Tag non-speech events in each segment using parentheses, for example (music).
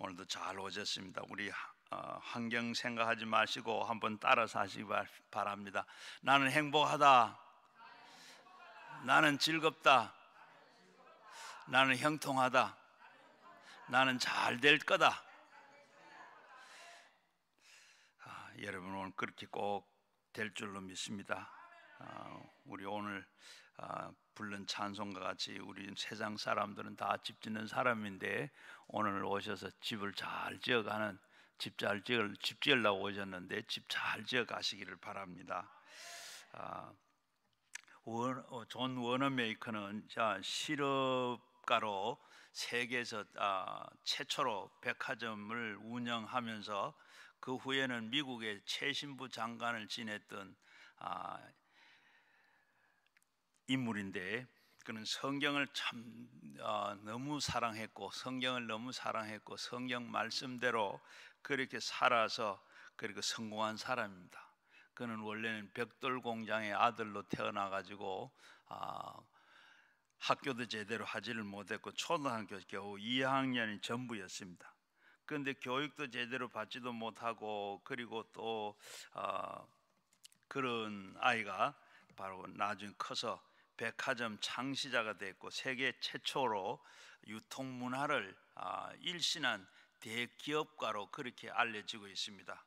오늘도 잘 오셨습니다. 우리 어, 환경 생각하지 마시고 한번 따라서 하시기 바랍니다. 나는 행복하다. 나는 즐겁다. 나는 형통하다. 나는 잘 될 거다. 아, 여러분 오늘 그렇게 꼭 될 줄로 믿습니다. 아, 우리 오늘 아, 부른 찬송과 같이 우리 세상 사람들은 다 집 짓는 사람인데 오늘 오셔서 집을 잘 지어가는 집 잘 지을 집 지으려고 오셨는데 집 잘 지어 가시기를 바랍니다. 아, 원, 어, 존 워너메이커는 시럽가로 세계에서 아, 최초로 백화점을 운영하면서 그 후에는 미국의 최신부 장관을 지냈던 아, 인물인데 그는 성경을 참 어, 너무 사랑했고 성경을 너무 사랑했고 성경 말씀대로 그렇게 살아서 그리고 성공한 사람입니다. 그는 원래는 벽돌 공장의 아들로 태어나 가지고 아, 학교도 제대로 하지를 못했고 초등학교 겨우 2학년이 전부였습니다. 그런데 교육도 제대로 받지도 못하고 그리고 또 어, 그런 아이가 바로 나중 에 커서 백화점 창시자가 됐고 세계 최초로 유통 문화를 아, 일신한 대기업가로 그렇게 알려지고 있습니다.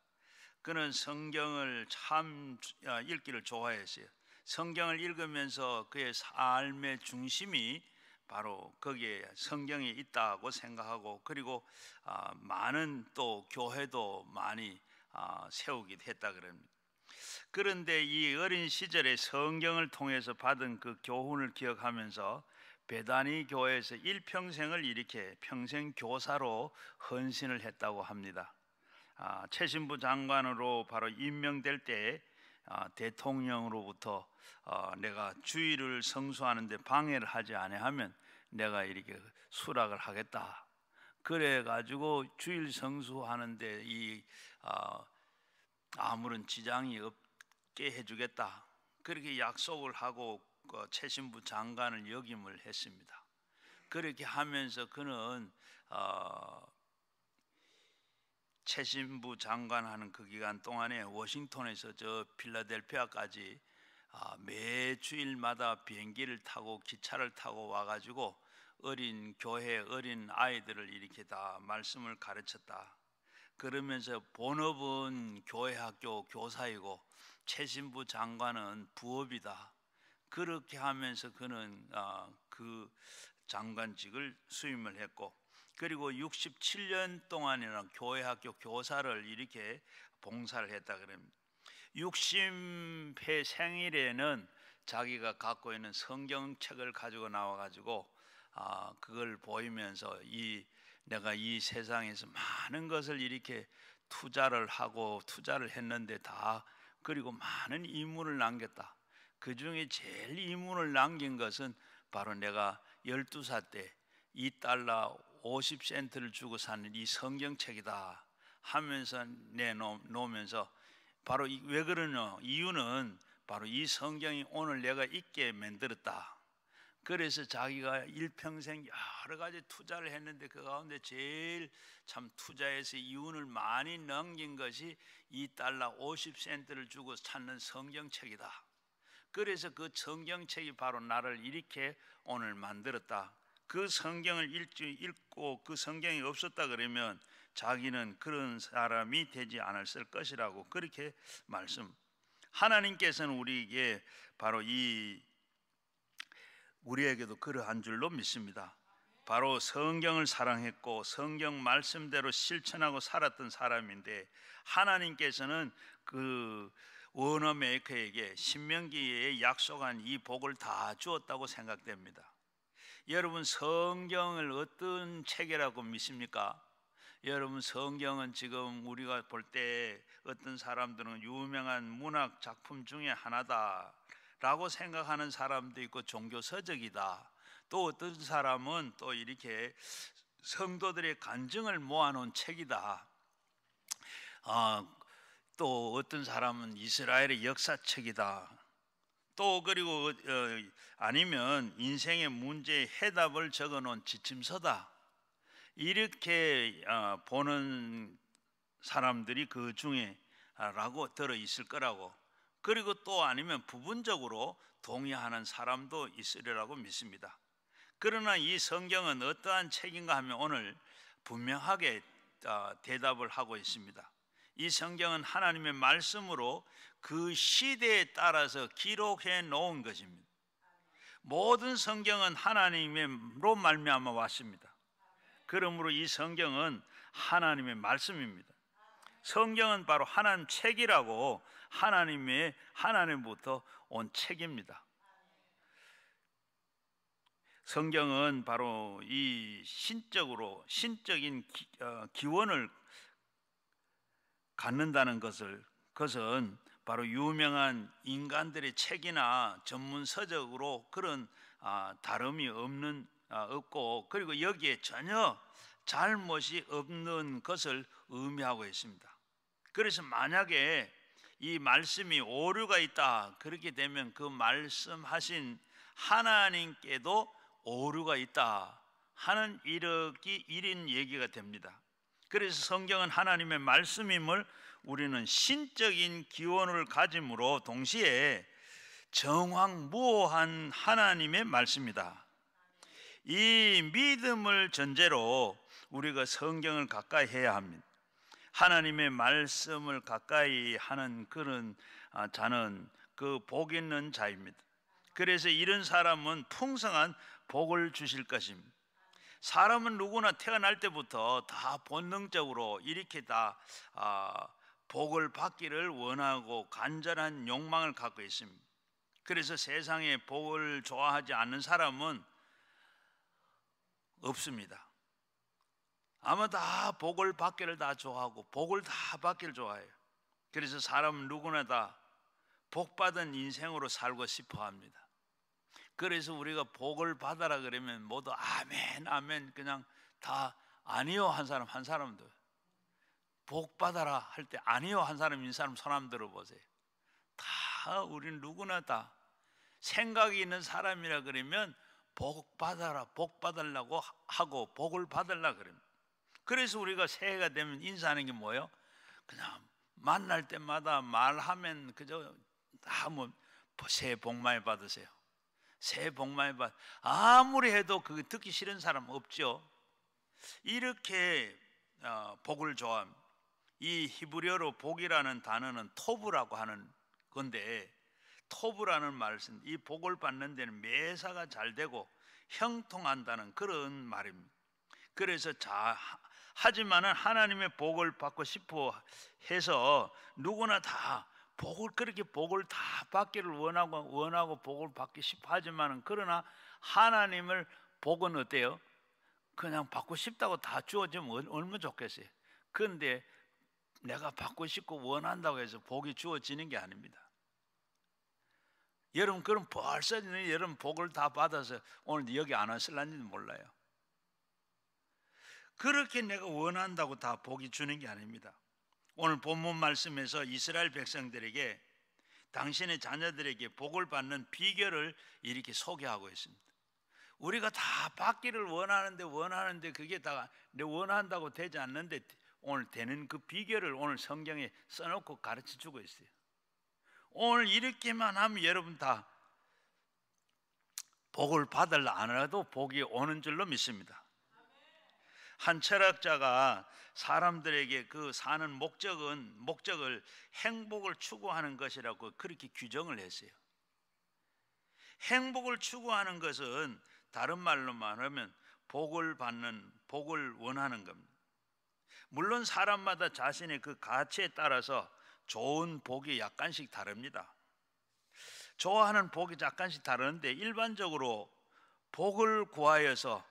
그는 성경을 참 아, 읽기를 좋아했어요. 성경을 읽으면서 그의 삶의 중심이 바로 거기에 성경이 있다고 생각하고 그리고 아, 많은 또 교회도 많이 세우기도 했다 그럽니다. 그런데 이 어린 시절에 성경을 통해서 받은 그 교훈을 기억하면서 배단이 교회에서 일평생을 이렇게 평생 교사로 헌신을 했다고 합니다. 아, 최신부 장관으로 바로 임명될 때 아, 대통령으로부터 어, 내가 주의를 성수하는데 방해를 하지 아니하면 내가 이렇게 수락을 하겠다. 그래 가지고 주일 성수하는데 이 어, 아무런 지장이 없게 해주겠다 그렇게 약속을 하고 그 최신부 장관을 역임을 했습니다. 그렇게 하면서 그는 어, 최신부 장관하는 그 기간 동안에 워싱턴에서 저 필라델피아까지 아, 매 주일마다 비행기를 타고 기차를 타고 와가지고 어린 교회 어린 아이들을 이렇게 다 말씀을 가르쳤다. 그러면서 본업은 교회 학교 교사이고 최신부 장관은 부업이다. 그렇게 하면서 그는 아, 그 장관직을 수임을 했고 그리고 67년 동안이나 교회 학교 교사를 이렇게 봉사를 했다 그럽니다. 60회 생일에는 자기가 갖고 있는 성경책을 가지고 나와 가지고 아, 그걸 보이면서 이 내가 이 세상에서 많은 것을 이렇게 투자를 하고 투자를 했는데 다 그리고 많은 이물을 남겼다. 그 중에 제일 이물을 남긴 것은 바로 내가 12살 때 2달러 50센트를 주고 사는 이 성경책이다 하면서 내놓으면서 바로 왜 그러냐 이유는 바로 이 성경이 오늘 내가 있게 만들었다 그래서 자기가 일평생 여러 가지 투자를 했는데 그 가운데 제일 참투자해서 이윤을 많이 넘긴 것이 이달러 50센트를 주고 찾는 성경책이다. 그래서 그 성경책이 바로 나를 이렇게 오늘 만들었다. 그 성경을 읽지, 읽고 그 성경이 없었다 그러면 자기는 그런 사람이 되지 않았을 것이라고 그렇게 말씀. 하나님께서는 우리에게 바로 이 우리에게도 그러한 줄로 믿습니다. 바로 성경을 사랑했고 성경 말씀대로 실천하고 살았던 사람인데 하나님께서는 그 원어메이커에게 신명기에 약속한 이 복을 다 주었다고 생각됩니다. 여러분 성경을 어떤 책이라고 믿습니까? 여러분 성경은 지금 우리가 볼 때 어떤 사람들은 유명한 문학 작품 중에 하나다 라고 생각하는 사람도 있고 종교 서적이다. 또 어떤 사람은 또 이렇게 성도들의 간증을 모아놓은 책이다. 아, 또 어떤 사람은 이스라엘의 역사책이다. 또 그리고 어, 아니면 인생의 문제의 해답을 적어놓은 지침서다. 이렇게 어, 보는 사람들이 그 중에라고 들어 있을 거라고 그리고 또 아니면 부분적으로 동의하는 사람도 있으리라고 믿습니다. 그러나 이 성경은 어떠한 책인가 하면 오늘 분명하게 어, 대답을 하고 있습니다. 이 성경은 하나님의 말씀으로 그 시대에 따라서 기록해 놓은 것입니다. 모든 성경은 하나님으로 말미암아 왔습니다. 그러므로 이 성경은 하나님의 말씀입니다. 성경은 바로 하나님 책이라고 하나님의 하나님부터 온 책입니다. 성경은 바로 이 신적으로 신적인 기, 어, 원을 갖는다는 것을 그것은 바로 유명한 인간들의 책이나 전문 서적으로 그런 아, 다름이 없는 아, 없고 그리고 여기에 전혀 잘못이 없는 것을 의미하고 있습니다. 그래서 만약에 이 말씀이 오류가 있다. 그렇게 되면 그 말씀하신 하나님께도 오류가 있다 하는 이렇게 일인 얘기가 됩니다. 그래서 성경은 하나님의 말씀임을 우리는 신적인 기원을 가짐으로 동시에 정황무호한 하나님의 말씀이다. 이 믿음을 전제로 우리가 성경을 가까이 해야 합니다. 하나님의 말씀을 가까이 하는 그런 아, 자는 그 복 있는 자입니다. 그래서 이런 사람은 풍성한 복을 주실 것입니다. 사람은 누구나 태어날 때부터 다 본능적으로 이렇게 다 아, 복을 받기를 원하고 간절한 욕망을 갖고 있습니다. 그래서 세상에 복을 좋아하지 않는 사람은 없습니다. 아마 다 복을 받기를 다 좋아하고 복을 다 받기를 좋아해요. 그래서 사람 누구나 다 복받은 인생으로 살고 싶어 합니다. 그래서 우리가 복을 받아라 그러면 모두 아멘 아멘 그냥 다 아니요 한 사람 한 사람도 복 받아라 할 때 아니요 한 사람 인 사람 손람 들어보세요. 다우린 누구나 다 생각이 있는 사람이라 그러면 복 받아라 복 받으려고 하고 복을 받으려 그러면 그래서 우리가 새해가 되면 인사하는 게 뭐예요? 그냥 만날 때마다 말하면 그저 아무 뭐 새해 복 많이 받으세요. 새해 복 많이 받. 아무리 해도 그 듣기 싫은 사람 없죠. 이렇게 어, 복을 좋아함. 이 히브리어로 복이라는 단어는 토브라고 하는 건데 토브라는 말은 이 복을 받는 데는 매사가 잘 되고 형통한다는 그런 말입니다. 그래서 자, 하지만은 하나님의 복을 받고 싶어 해서 누구나 다 복을 그렇게 복을 다 받기를 원하고 원하고 복을 받기 싶어 하지만은 그러나 하나님을 복은 어때요? 그냥 받고 싶다고 다 주어지면 얼마나 좋겠어요. 그런데 내가 받고 싶고 원한다고 해서 복이 주어지는 게 아닙니다. 여러분 그럼 벌써 여러분 복을 다 받아서 오늘 여기 안왔을란지는 몰라요. 그렇게 내가 원한다고 다 복이 주는 게 아닙니다. 오늘 본문 말씀에서 이스라엘 백성들에게 당신의 자녀들에게 복을 받는 비결을 이렇게 소개하고 있습니다. 우리가 다 받기를 원하는데 원하는데 그게 다 내 원한다고 되지 않는데 오늘 되는 그 비결을 오늘 성경에 써놓고 가르쳐 주고 있어요. 오늘 이렇게만 하면 여러분 다 복을 받을라 안하도 복이 오는 줄로 믿습니다. 한 철학자가 사람들에게 그 사는 목적은 목적을 행복을 추구하는 것이라고 그렇게 규정을 했어요. 행복을 추구하는 것은 다른 말로 말하면 복을 받는 복을 원하는 겁니다. 물론 사람마다 자신의 그 가치에 따라서 좋은 복이 약간씩 다릅니다. 좋아하는 복이 약간씩 다른데 일반적으로 복을 구하여서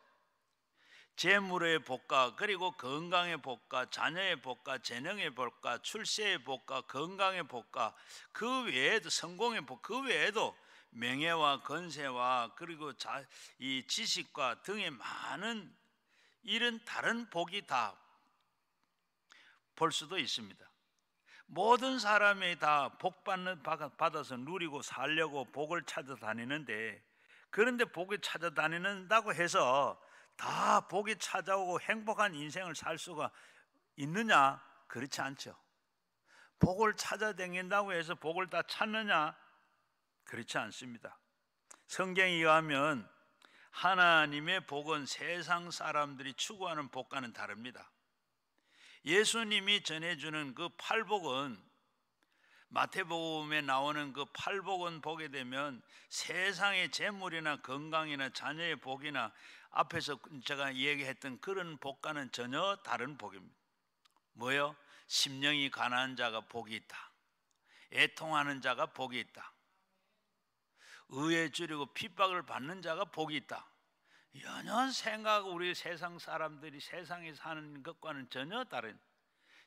재물의 복과 그리고 건강의 복과 자녀의 복과 재능의 복과 출세의 복과 건강의 복과 그 외에도 성공의 복 그 외에도 명예와 건세와 그리고 자, 이 지식과 등의 많은 이런 다른 복이 다 볼 수도 있습니다. 모든 사람이 다 복 받는 받아서 누리고 살려고 복을 찾아다니는데 그런데 복을 찾아다니는다고 해서 다 복이 찾아오고 행복한 인생을 살 수가 있느냐? 그렇지 않죠. 복을 찾아댕긴다고 해서 복을 다 찾느냐? 그렇지 않습니다. 성경에 의하면 하나님의 복은 세상 사람들이 추구하는 복과는 다릅니다. 예수님이 전해주는 그 팔복은 마태복음에 나오는 그 팔복은 보게 되면 세상의 재물이나 건강이나 자녀의 복이나 앞에서 제가 얘기했던 그런 복과는 전혀 다른 복입니다. 뭐요? 심령이 가난한 자가 복이 있다. 애통하는 자가 복이 있다. 의에 줄이고 핍박을 받는 자가 복이 있다. 연연 생각 우리 세상 사람들이 세상에 사는 것과는 전혀 다른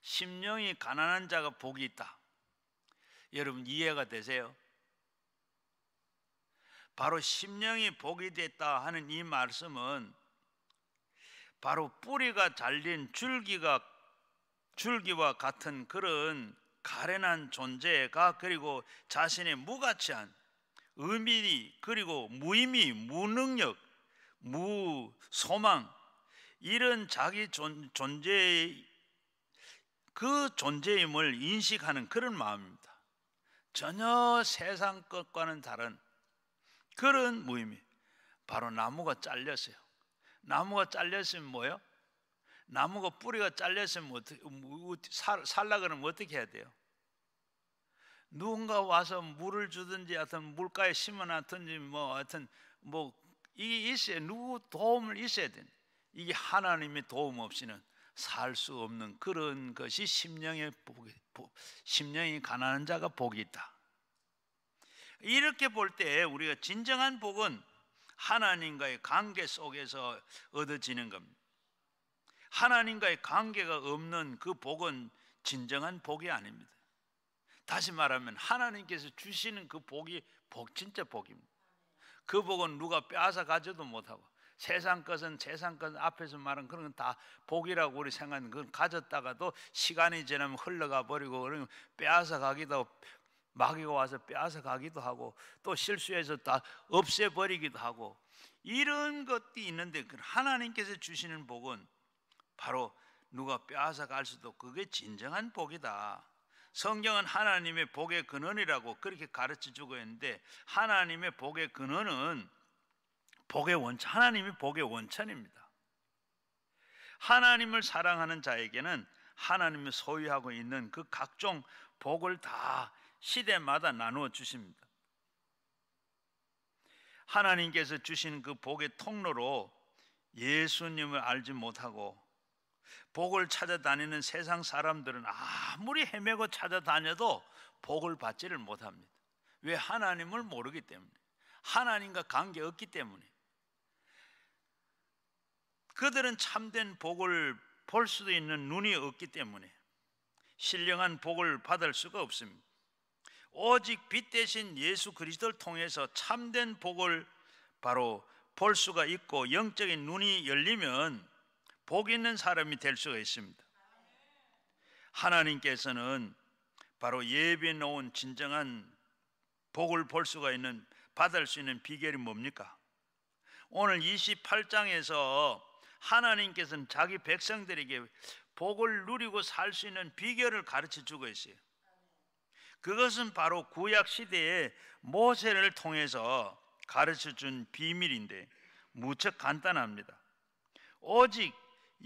심령이 가난한 자가 복이 있다. 여러분 이해가 되세요? 바로 심령이 복이 됐다 하는 이 말씀은 바로 뿌리가 잘린 줄기가 줄기와 같은 그런 가련한 존재가 그리고 자신의 무가치한 의미니 그리고 무의미 무능력 무소망 이런 자기 존, 존재의 그 존재임을 인식하는 그런 마음입니다. 전혀 세상 것과는 다른 그런 무의미. 바로 나무가 잘렸어요. 나무가 잘렸으면 뭐요? 나무가 뿌리가 잘렸으면 어떻게, 뭐, 살라 그러면 어떻게 해야 돼요? 누군가 와서 물을 주든지 하여튼 물가에 심어놨든지 뭐 하여튼 뭐 이게 있어야 누구 도움을 있어야 돼. 이게 하나님의 도움 없이는 살 수 없는 그런 것이 심령의 복이, 심령이 가난한 자가 복이 있다. 이렇게 볼 때 우리가 진정한 복은 하나님과의 관계 속에서 얻어지는 겁니다. 하나님과의 관계가 없는 그 복은 진정한 복이 아닙니다. 다시 말하면 하나님께서 주시는 그 복이 복 진짜 복입니다. 그 복은 누가 빼앗아 가져도 못하고 세상 것은 세상 것 앞에서 말한 그런 건 다 복이라고 우리 생각하는 그걸 가졌다가도 시간이 지나면 흘러가 버리고 그러면 빼앗아 가기도 마귀가 와서 빼앗아 가기도 하고 또 실수해서 다 없애버리기도 하고 이런 것도 있는데 하나님께서 주시는 복은 바로 누가 빼앗아 갈 수도 그게 진정한 복이다. 성경은 하나님의 복의 근원이라고 그렇게 가르쳐 주고 있는데 하나님의 복의 근원은 복의 원천 하나님이 복의 원천입니다. 하나님을 사랑하는 자에게는 하나님이 소유하고 있는 그 각종 복을 다 시대마다 나누어 주십니다. 하나님께서 주신 그 복의 통로로 예수님을 알지 못하고 복을 찾아다니는 세상 사람들은 아무리 헤매고 찾아다녀도 복을 받지를 못합니다. 왜 하나님을 모르기 때문에 하나님과 관계 없기 때문에 그들은 참된 복을 볼 수도 있는 눈이 없기 때문에 신령한 복을 받을 수가 없습니다. 오직 빛 대신 예수 그리스도를 통해서 참된 복을 바로 볼 수가 있고 영적인 눈이 열리면 복 있는 사람이 될 수가 있습니다. 하나님께서는 바로 예비 놓은 진정한 복을 볼 수가 있는 받을 수 있는 비결이 뭡니까? 오늘 28장에서 하나님께서는 자기 백성들에게 복을 누리고 살 수 있는 비결을 가르쳐 주고 있어요. 그것은 바로 구약 시대에 모세를 통해서 가르쳐 준 비밀인데 무척 간단합니다. 오직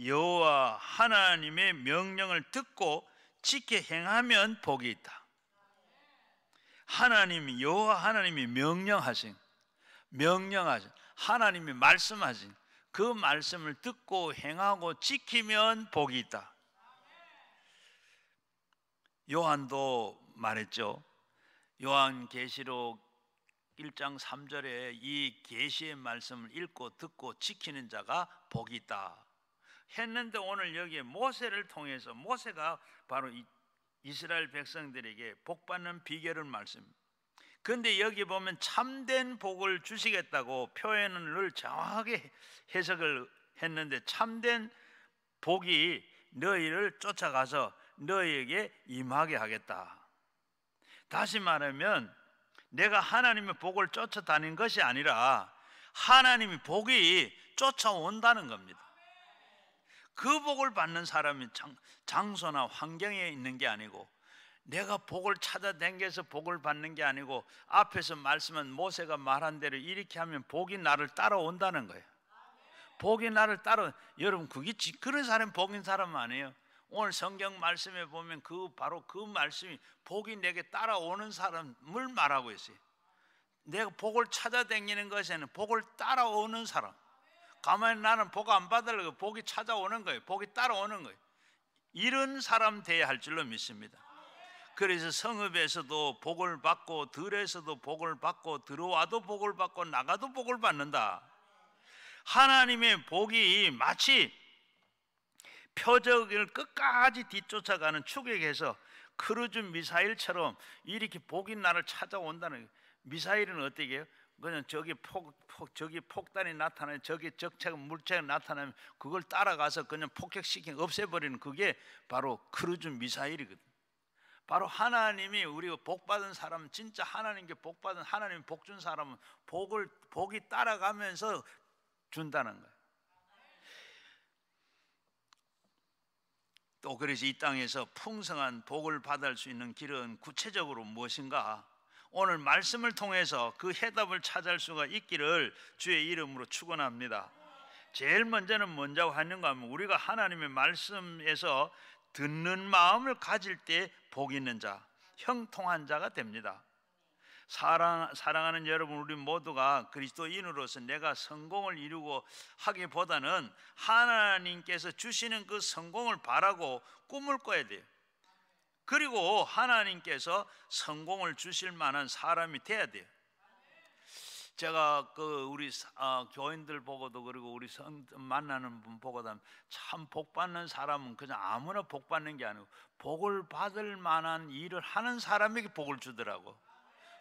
여호와 하나님의 명령을 듣고 지켜 행하면 복이 있다. 하나님 여호와 하나님이 명령하신 명령하신 하나님이 말씀하신 그 말씀을 듣고 행하고 지키면 복이 있다. 요한도 말했죠. 요한 계시록 1장 3절에 이 계시의 말씀을 읽고 듣고 지키는 자가 복이 있다. 했는데 오늘 여기에 모세를 통해서 모세가 바로 이스라엘 백성들에게 복 받는 비결을 말씀. 근데 여기 보면 참된 복을 주시겠다고 표현을 정확하게 해석을 했는데 참된 복이 너희를 쫓아가서 너희에게 임하게 하겠다. 다시 말하면 내가 하나님의 복을 쫓아다닌 것이 아니라 하나님이 복이 쫓아온다는 겁니다. 그 복을 받는 사람이 장, 소나 환경에 있는 게 아니고 내가 복을 찾아댕겨서 복을 받는 게 아니고 앞에서 말씀한 모세가 말한 대로 이렇게 하면 복이 나를 따라온다는 거예요. 복이 나를 따라 여러분 그게 그런 사람 복인 사람 아니에요. 오늘 성경 말씀에 보면 그 바로 그 말씀이 복이 내게 따라오는 사람을 말하고 있어요. 내가 복을 찾아다니는 것에는 복을 따라오는 사람. 가만히 나는 복 안 받으려고 복이 찾아오는 거예요. 복이 따라오는 거예요. 이런 사람 돼야 할 줄로 믿습니다. 그래서 성읍에서도 복을 받고 들에서도 복을 받고 들어와도 복을 받고 나가도 복을 받는다. 하나님의 복이 마치 표적을 끝까지 뒤쫓아가는 추격에서 크루즈 미사일처럼 이렇게 복인 나를 찾아온다는 미사일은 어떻게 해요? 그냥 저기 폭, 폭 저기 폭탄이 나타나면 저기 적체 물체가 나타나면 그걸 따라가서 그냥 폭격시키 없애버리는 그게 바로 크루즈 미사일이거든. 바로 하나님이 우리가 복 받은 사람 진짜 하나님께 복 받은 하나님 복준 사람은 복을 복이 따라가면서 준다는 거야. 또 그래서 이 땅에서 풍성한 복을 받을 수 있는 길은 구체적으로 무엇인가? 오늘 말씀을 통해서 그 해답을 찾을 수가 있기를 주의 이름으로 축원합니다. 제일 먼저는 먼저 하는가 하면 우리가 하나님의 말씀에서 듣는 마음을 가질 때 복 있는 자, 형통한 자가 됩니다. 사랑, 사랑하는 여러분 우리 모두가 그리스도인으로서 내가 성공을 이루고 하기보다는 하나님께서 주시는 그 성공을 바라고 꿈을 꿔야 돼요. 그리고 하나님께서 성공을 주실 만한 사람이 돼야 돼요. 제가 그 우리 아, 교인들 보고도 그리고 우리 성, 만나는 분 보고도 참 복 받는 사람은 그냥 아무나 복 받는 게 아니고 복을 받을 만한 일을 하는 사람에게 복을 주더라고. 요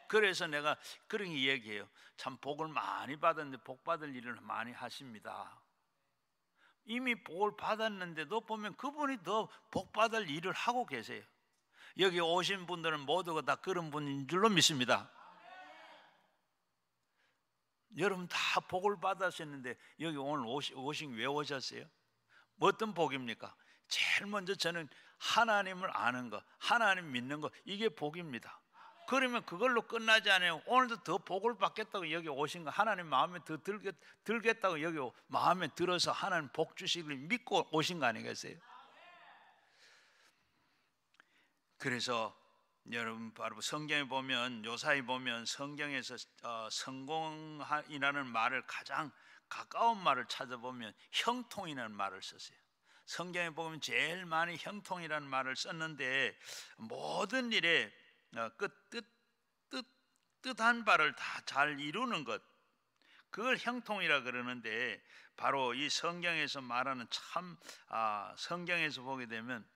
그래서 내가 그런 이야기해요. 참 복을 많이 받았는데 복 받을 일을 많이 하십니다. 이미 복을 받았는데도 보면 그분이 더 복 받을 일을 하고 계세요. 여기 오신 분들은 모두가 다 그런 분인 줄로 믿습니다. 여러분 다 복을 받았었는데 여기 오늘 오신 왜 오셨어요? 어떤 복입니까? 제일 먼저 저는 하나님을 아는 것, 하나님 믿는 것 이게 복입니다. 그러면 그걸로 끝나지 않아요. 오늘도 더 복을 받겠다고 여기 오신 거 하나님 마음에 더 들겠, 들겠다고 여기 마음에 들어서 하나님 복 주시기를 믿고 오신 거 아니겠어요? 그래서 여러분 바로 성경에 보면 요사이 보면 성경에서 어, 성공이라는 말을 가장 가까운 말을 찾아보면 형통이라는 말을 썼어요. 성경에 보면 제일 많이 형통이라는 말을 썼는데 모든 일에 어, 끝뜻뜻 뜻한 바를 다 잘 이루는 것 그걸 형통이라 그러는데 바로 이 성경에서 말하는 참 아, 성경에서 보게 되면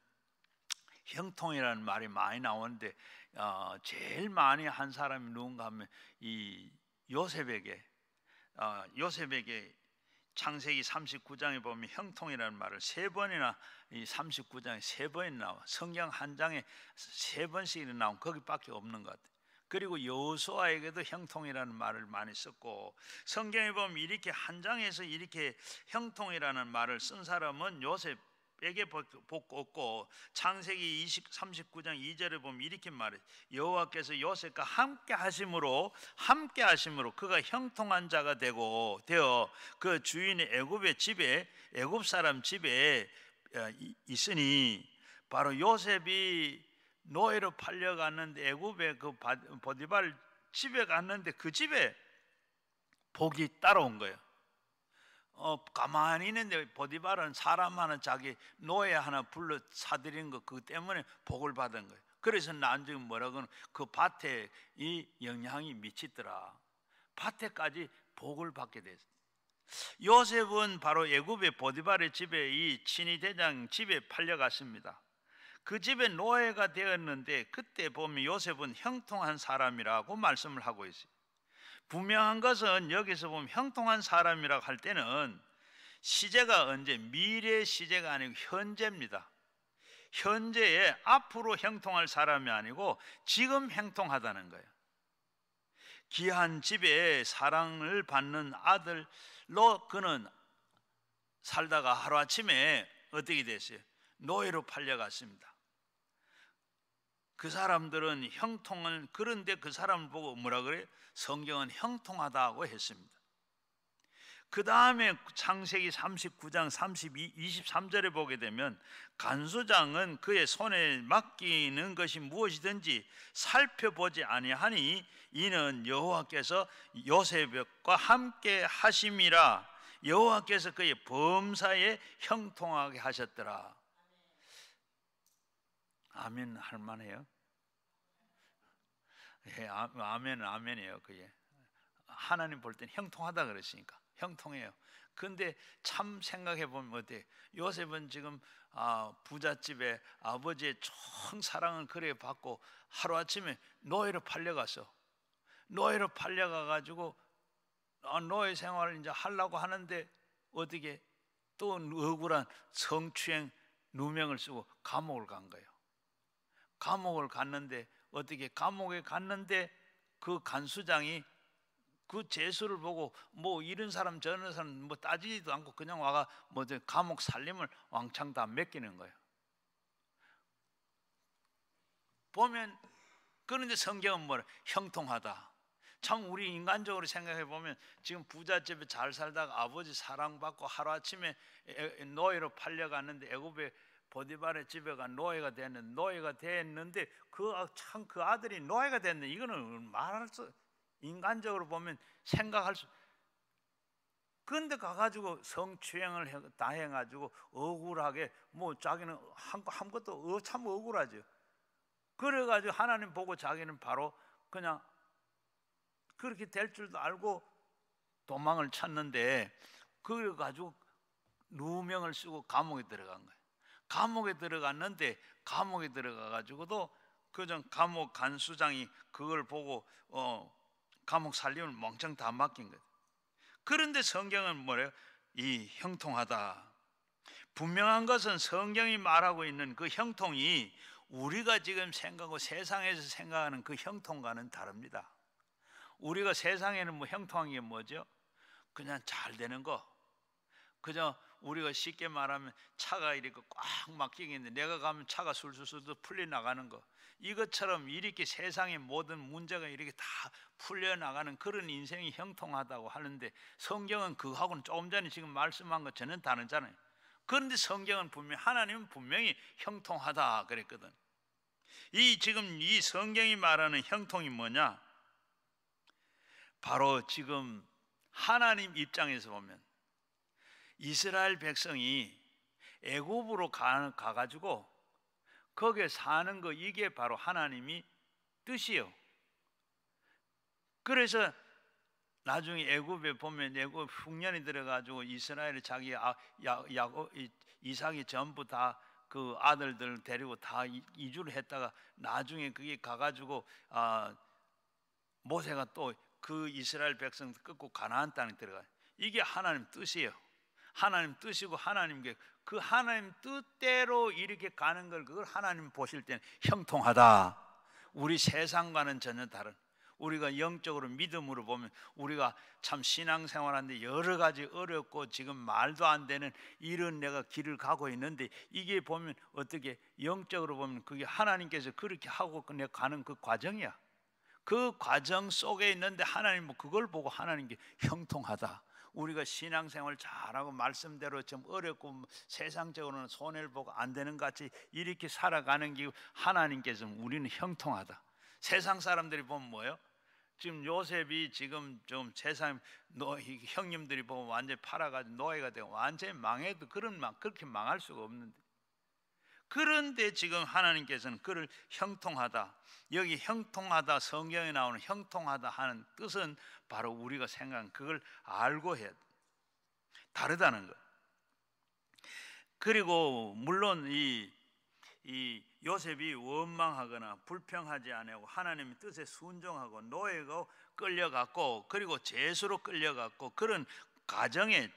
형통이라는 말이 많이 나오는데 어, 제일 많이 한 사람이 누군가 하면 이 요셉에게 어, 요셉에게 창세기 39장에 보면 형통이라는 말을 세 번이나 이 39장에 세 번이나 와 성경 한 장에 세 번씩이나 나온 거기밖에 없는 것 같아요. 그리고 여호수아에게도 형통이라는 말을 많이 썼고 성경에 보면 이렇게 한 장에서 이렇게 형통이라는 말을 쓴 사람은 요셉 에게 복 얻고 창세기 20, 39장 2절을 보면 이렇게 말해 여호와께서 요셉과 함께 하심으로 함께 하심으로 그가 형통한 자가 되고 되어 그 주인의 애굽의 집에 애굽 사람 집에 어, 있으니 바로 요셉이 노예로 팔려갔는데 애굽의 그 보디발 집에 갔는데 그 집에 복이 따라온 거예요. 어, 가만히 있는데 보디발은 사람 하나 자기 노예 하나 불러 사들인 것그 때문에 복을 받은 거예요. 그래서 나중에 뭐라고 하면 그 밭에 이 영향이 미치더라. 밭에까지 복을 받게 됐어. 요셉은 바로 애굽의 보디발의 집에 이 친위 대장 집에 팔려갔습니다. 그 집에 노예가 되었는데 그때 보면 요셉은 형통한 사람이라고 말씀을 하고 있어요. 분명한 것은 여기서 보면 형통한 사람이라고 할 때는 시제가 언제 미래 시제가 아니고 현재입니다. 현재에 앞으로 형통할 사람이 아니고 지금 형통하다는 거예요. 귀한 집에 사랑을 받는 아들로 그는 살다가 하루아침에 어떻게 됐어요? 노예로 팔려갔습니다. 그 사람들은 형통을 그런데 그 사람을 보고 뭐라 그래? 성경은 형통하다고 했습니다. 그 다음에 창세기 39장 32, 23절에 보게 되면 간수장은 그의 손에 맡기는 것이 무엇이든지 살펴보지 아니하니 이는 여호와께서 요셉과 함께 하심이라 여호와께서 그의 범사에 형통하게 하셨더라. 아멘 할 만해요? 예, 아, 멘 아멘이에요. 그게 하나님 볼 때는 형통하다 그랬으니까 형통해요. 근데 참 생각해 보면 어때? 요셉은 지금 아, 부잣집에 아버지의 총 사랑을 그래 받고 하루 아침에 노예로 팔려갔어. 노예로 팔려가 가지고 아, 노예 생활을 이제 하려고 하는데 어떻게 또 억울한 성추행 누명을 쓰고 감옥을 간 거예요. 감옥을 갔는데 어떻게 감옥에 갔는데 그 간수장이 그 재수를 보고 뭐 이런 사람 저런 사람 뭐 따지지도 않고 그냥 와가 뭐 감옥 살림을 왕창 다 맡기는 거예요. 보면 그런데 성경은 뭐래 형통하다. 참 우리 인간적으로 생각해 보면 지금 부잣집에 잘 살다가 아버지 사랑받고 하루아침에 노예로 팔려갔는데 애굽에 보디발의 집에 가 노예가 되는 노예가 됐는데 그참그 아, 그 아들이 노예가 됐네 이거는 말할 수 인간적으로 보면 생각할 수 근데 가가지고 성추행을 다해가지고 억울하게 뭐 자기는 한, 한 것도 어, 참 억울하죠 그래가지고 하나님 보고 자기는 바로 그냥 그렇게 될 줄도 알고 도망을 찾는데 그걸 가지고 누명을 쓰고 감옥에 들어간 거예요 감옥에 들어갔는데 감옥에 들어가 가지고도 그 전 감옥 간수장이 그걸 보고 어 감옥 살림을 멍청 다 맡긴 거예요. 그런데 성경은 뭐래요? 이 형통하다. 분명한 것은 성경이 말하고 있는 그 형통이 우리가 지금 생각하고 세상에서 생각하는 그 형통과는 다릅니다. 우리가 세상에는 뭐 형통한 뭐죠? 그냥 잘 되는 거. 그저 우리가 쉽게 말하면 차가 이렇게 꽉 막히겠는데 게 내가 가면 차가 술술술 풀려 나가는 거 이것처럼 이렇게 세상의 모든 문제가 이렇게 다 풀려 나가는 그런 인생이 형통하다고 하는데 성경은 그하고는 조금 전에 지금 말씀한 것 저는 다르잖아요. 그런데 성경은 분명 히 하나님은 분명히 형통하다 그랬거든. 이 지금 이 성경이 말하는 형통이 뭐냐? 바로 지금 하나님 입장에서 보면 이스라엘 백성이 애굽으로 가, 가지고 거기에 사는 거 이게 바로 하나님이 뜻이요. 그래서 나중에 애굽에 보면 애굽 흉년이 들어가지고 이스라엘이 자기 아, 야, 야고 어, 이삭이 전부 다 그 아들들 데리고 다 이주를 했다가 나중에 그게 가가지고 아, 모세가 또 그 이스라엘 백성 끊고 가나안 땅에 들어가. 이게 하나님 뜻이에요. 하나님 뜻이고 하나님 께그 하나님 뜻대로 이렇게 가는 걸 그걸 하나님 보실 때는 형통하다. 우리 세상과는 전혀 다른 우리가 영적으로 믿음으로 보면 우리가 참 신앙생활하는데 여러 가지 어렵고 지금 말도 안 되는 이런 내가 길을 가고 있는데 이게 보면 어떻게 영적으로 보면 그게 하나님께서 그렇게 하고 내가 가는 그 과정이야. 그 과정 속에 있는데 하나님 뭐 그걸 보고 하나님께 형통하다. 우리가 신앙생활 잘하고 말씀대로 좀 어렵고 세상적으로는 손해를 보고 안 되는 것 같이 이렇게 살아가는 게 하나님께서 우리는 형통하다. 세상 사람들이 보면 뭐예요? 지금 요셉이 지금 좀 세상 노, 형님들이 보면 완전히 팔아가지고 노예가 되고 완전히 망해도 그런 막 그렇게 망할 수가 없는데 그런데 지금 하나님께서는 그를 형통하다. 여기 형통하다 성경에 나오는 형통하다 하는 뜻은 바로 우리가 생각한 그걸 알고 해야 다르다는 것. 그리고 물론 이, 이 요셉이 원망하거나 불평하지 않고 하나님의 뜻에 순종하고 노예가 끌려갔고 그리고 재수로 끌려갔고 그런 과정에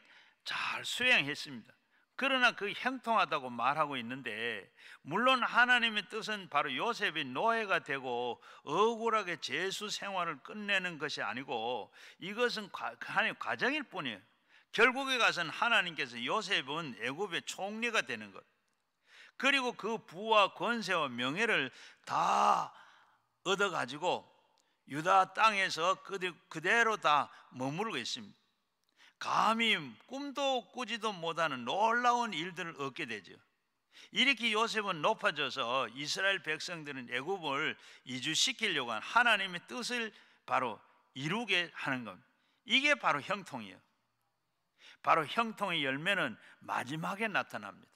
잘 수행했습니다. 그러나 그 형통하다고 말하고 있는데 물론 하나님의 뜻은 바로 요셉이 노예가 되고 억울하게 재수 생활을 끝내는 것이 아니고 이것은 그 하나님 과정일 뿐이에요. 결국에 가서는 하나님께서 요셉은 애굽의 총리가 되는 것. 그리고 그 부와 권세와 명예를 다 얻어 가지고 유다 땅에서 그대로 다 머무르고 있습니다. 감히 꿈도 꾸지도 못하는 놀라운 일들을 얻게 되죠. 이렇게 요셉은 높아져서 이스라엘 백성들은 애굽을 이주시키려고 한 하나님의 뜻을 바로 이루게 하는 겁 이게 바로 형통이에요. 바로 형통의 열매는 마지막에 나타납니다.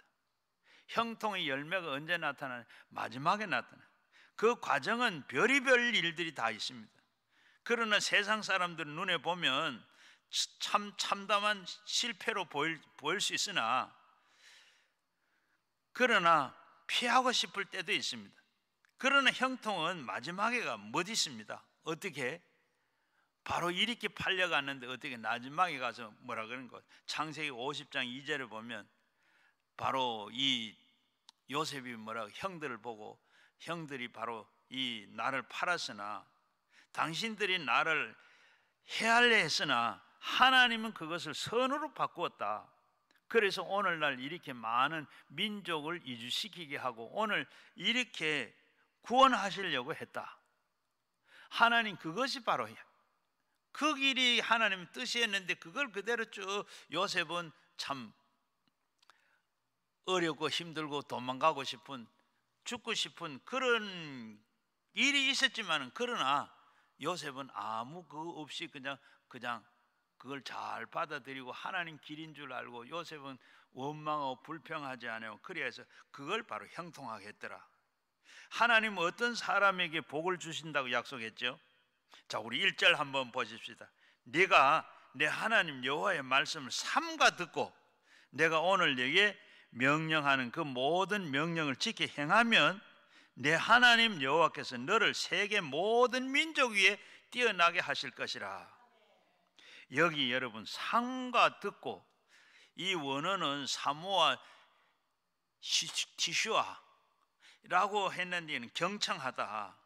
형통의 열매가 언제 나타나냐? 마지막에 나타나. 그 과정은 별의별 일들이 다 있습니다. 그러나 세상 사람들 눈에 보면 참 참담한 실패로 보일, 보일 수 있으나 그러나 피하고 싶을 때도 있습니다. 그러나 형통은 마지막에가 멋있습니다. 어떻게? 바로 이렇게 팔려갔는데 어떻게 마지막에 가서 뭐라 그러 것? 창세기 50장 2절을 보면 바로 이 요셉이 뭐라 형들을 보고 형들이 바로 이 나를 팔았으나 당신들이 나를 해할래 했으나 하나님은 그것을 선으로 바꾸었다. 그래서 오늘날 이렇게 많은 민족을 이주시키게 하고 오늘 이렇게 구원하시려고 했다. 하나님 그것이 바로 그 길이 하나님 뜻이었는데 그걸 그대로 쭉 요셉은 참 어렵고 힘들고 도망가고 싶은 죽고 싶은 그런 일이 있었지만 그러나 요셉은 아무 그 없이 그냥 그냥 그걸 잘 받아들이고 하나님 길인 줄 알고 요셉은 원망하고 불평하지 않아요. 그래서 그걸 바로 형통하게 했더라. 하나님 어떤 사람에게 복을 주신다고 약속했죠? 자, 우리 1절 한번 보십시다. 네가 내 하나님 여호와의 말씀을 삼가 듣고 내가 오늘 네게 명령하는 그 모든 명령을 지켜 행하면 내 하나님 여호와께서 너를 세계 모든 민족 위에 뛰어나게 하실 것이라. 여기 여러분 상과 듣고 이 원어는 사모아 티슈아라고 했는데는 경청하다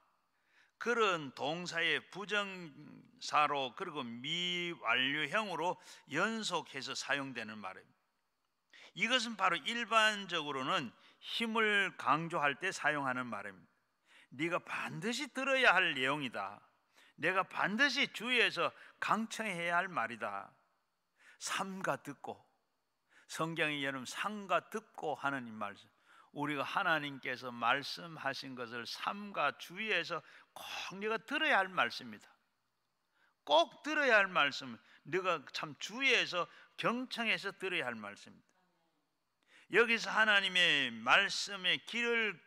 그런 동사의 부정사로 그리고 미완료형으로 연속해서 사용되는 말입니다. 이것은 바로 일반적으로는 힘을 강조할 때 사용하는 말입니다. 네가 반드시 들어야 할 내용이다. 내가 반드시 주의해서 강청해야 할 말이다. 삼가 듣고 성경이 여름 삼가 듣고 하는 이 말씀. 우리가 하나님께서 말씀하신 것을 삼가 주의해서 꼭 네가 들어야 할 말씀이다. 꼭 들어야 할 말씀. 네가 참 주의해서 경청해서 들어야 할 말씀이다. 여기서 하나님의 말씀의 길을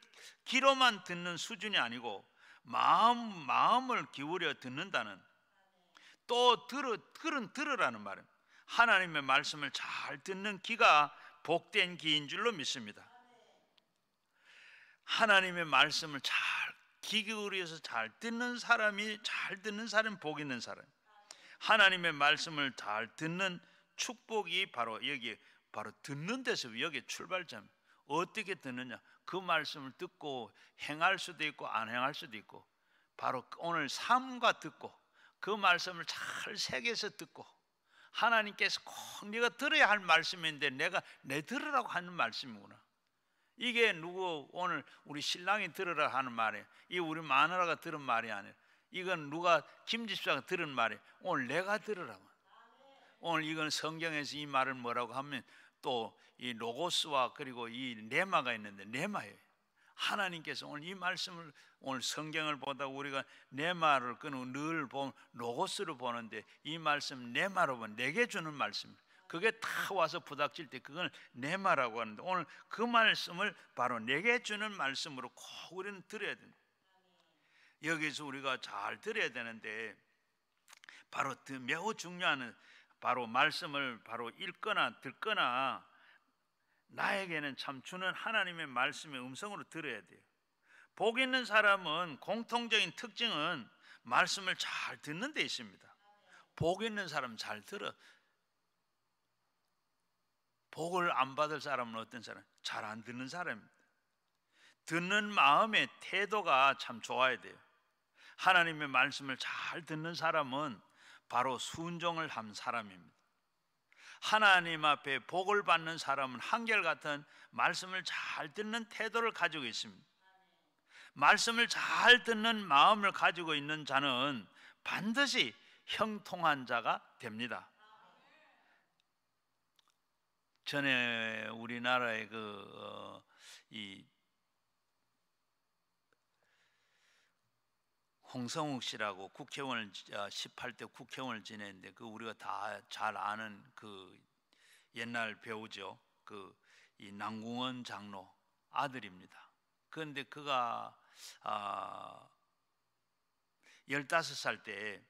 기로만 듣는 수준이 아니고 마음 마음을 기울여 듣는다는 또 들어 들은 들으라는 말은 하나님의 말씀을 잘 듣는 귀가 복된 귀인 줄로 믿습니다. 하나님의 말씀을 잘 기울여서 잘 듣는 사람이 잘 듣는 사람 복 있는 사람. 하나님의 말씀을 잘 듣는 축복이 바로 여기 바로 듣는 데서 여기 출발점. 어떻게 듣느냐? 그 말씀을 듣고 행할 수도 있고 안 행할 수도 있고 바로 오늘 삶과 듣고 그 말씀을 잘 새겨서 듣고 하나님께서 꼭 네가 들어야 할 말씀인데 내가 내 들으라고 하는 말씀이구나. 이게 누구 오늘 우리 신랑이 들으라 하는 말이에요. 이 우리 마누라가 들은 말이 아니에요. 이건 누가 김 집사가 들은 말이에요. 오늘 내가 들으라고. 오늘 이건 성경에서 이 말을 뭐라고 하면 또이 로고스와 그리고 이 레마가 있는데 레마예요. 하나님께서 오늘 이 말씀을 오늘 성경을 보다 우리가 네마를 끊고 늘보 로고스를 보는데 이 말씀 네마로 보면 내게 주는 말씀 그게 다 와서 부닥칠 때 그걸 네마라고 하는데 오늘 그 말씀을 바로 내게 주는 말씀으로 꼭 우리는 들어야 된다 여기서 우리가 잘 들어야 되는데 바로 매우 중요한 바로 말씀을 바로 읽거나 듣거나 나에게는 참 주는 하나님의 말씀의 음성으로 들어야 돼요. 복 있는 사람은 공통적인 특징은 말씀을 잘 듣는 데 있습니다. 복 있는 사람 잘 들어. 복을 안 받을 사람은 어떤 사람? 잘 안 듣는 사람입니다. 듣는 마음의 태도가 참 좋아야 돼요. 하나님의 말씀을 잘 듣는 사람은 바로 순종을 한 사람입니다. 하나님 앞에 복을 받는 사람은 한결같은 말씀을 잘 듣는 태도를 가지고 있습니다. 말씀을 잘 듣는 마음을 가지고 있는 자는 반드시 형통한 자가 됩니다. 전에 우리나라의 그, 어, 홍성욱 씨라고 국회의원을 18대 아, 국회의원을 지냈는데 그 우리가 다 잘 아는 그 옛날 배우죠. 그이 남궁원 장로 아들입니다. 그런데 그가 아 15살 때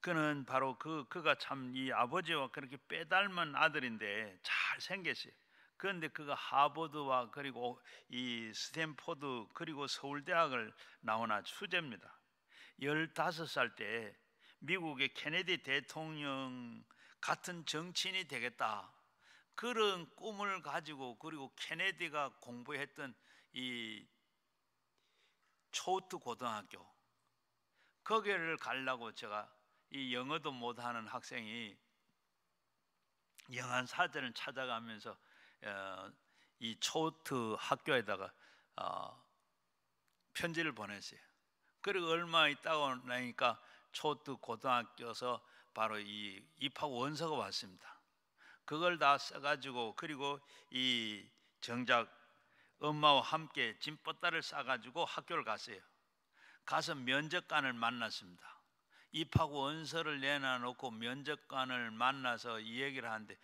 그는 바로 그 그가 참 이 아버지와 그렇게 빼닮은 아들인데 잘 생겼어요. 그런데 그가 하버드와 그리고 이 스탠포드 그리고 서울대학을 나오나 수제입니다. 15살 때 미국의 케네디 대통령 같은 정치인이 되겠다. 그런 꿈을 가지고 그리고 케네디가 공부했던 이 초우트 고등학교 거기를 가려고 제가 이 영어도 못하는 학생이 영한 사전을 찾아가면서 어, 이 초트 학교에다가 어, 편지를 보냈어요. 그리고 얼마 있다가 나니까 초트 고등학교에서 바로 이 입학 원서가 왔습니다. 그걸 다 써가지고 그리고 이 정작 엄마와 함께 짐뻗다를 싸가지고 학교를 갔어요. 가서 면접관을 만났습니다. 입학 원서를 내놔놓고 면접관을 만나서 이 얘기를 하는데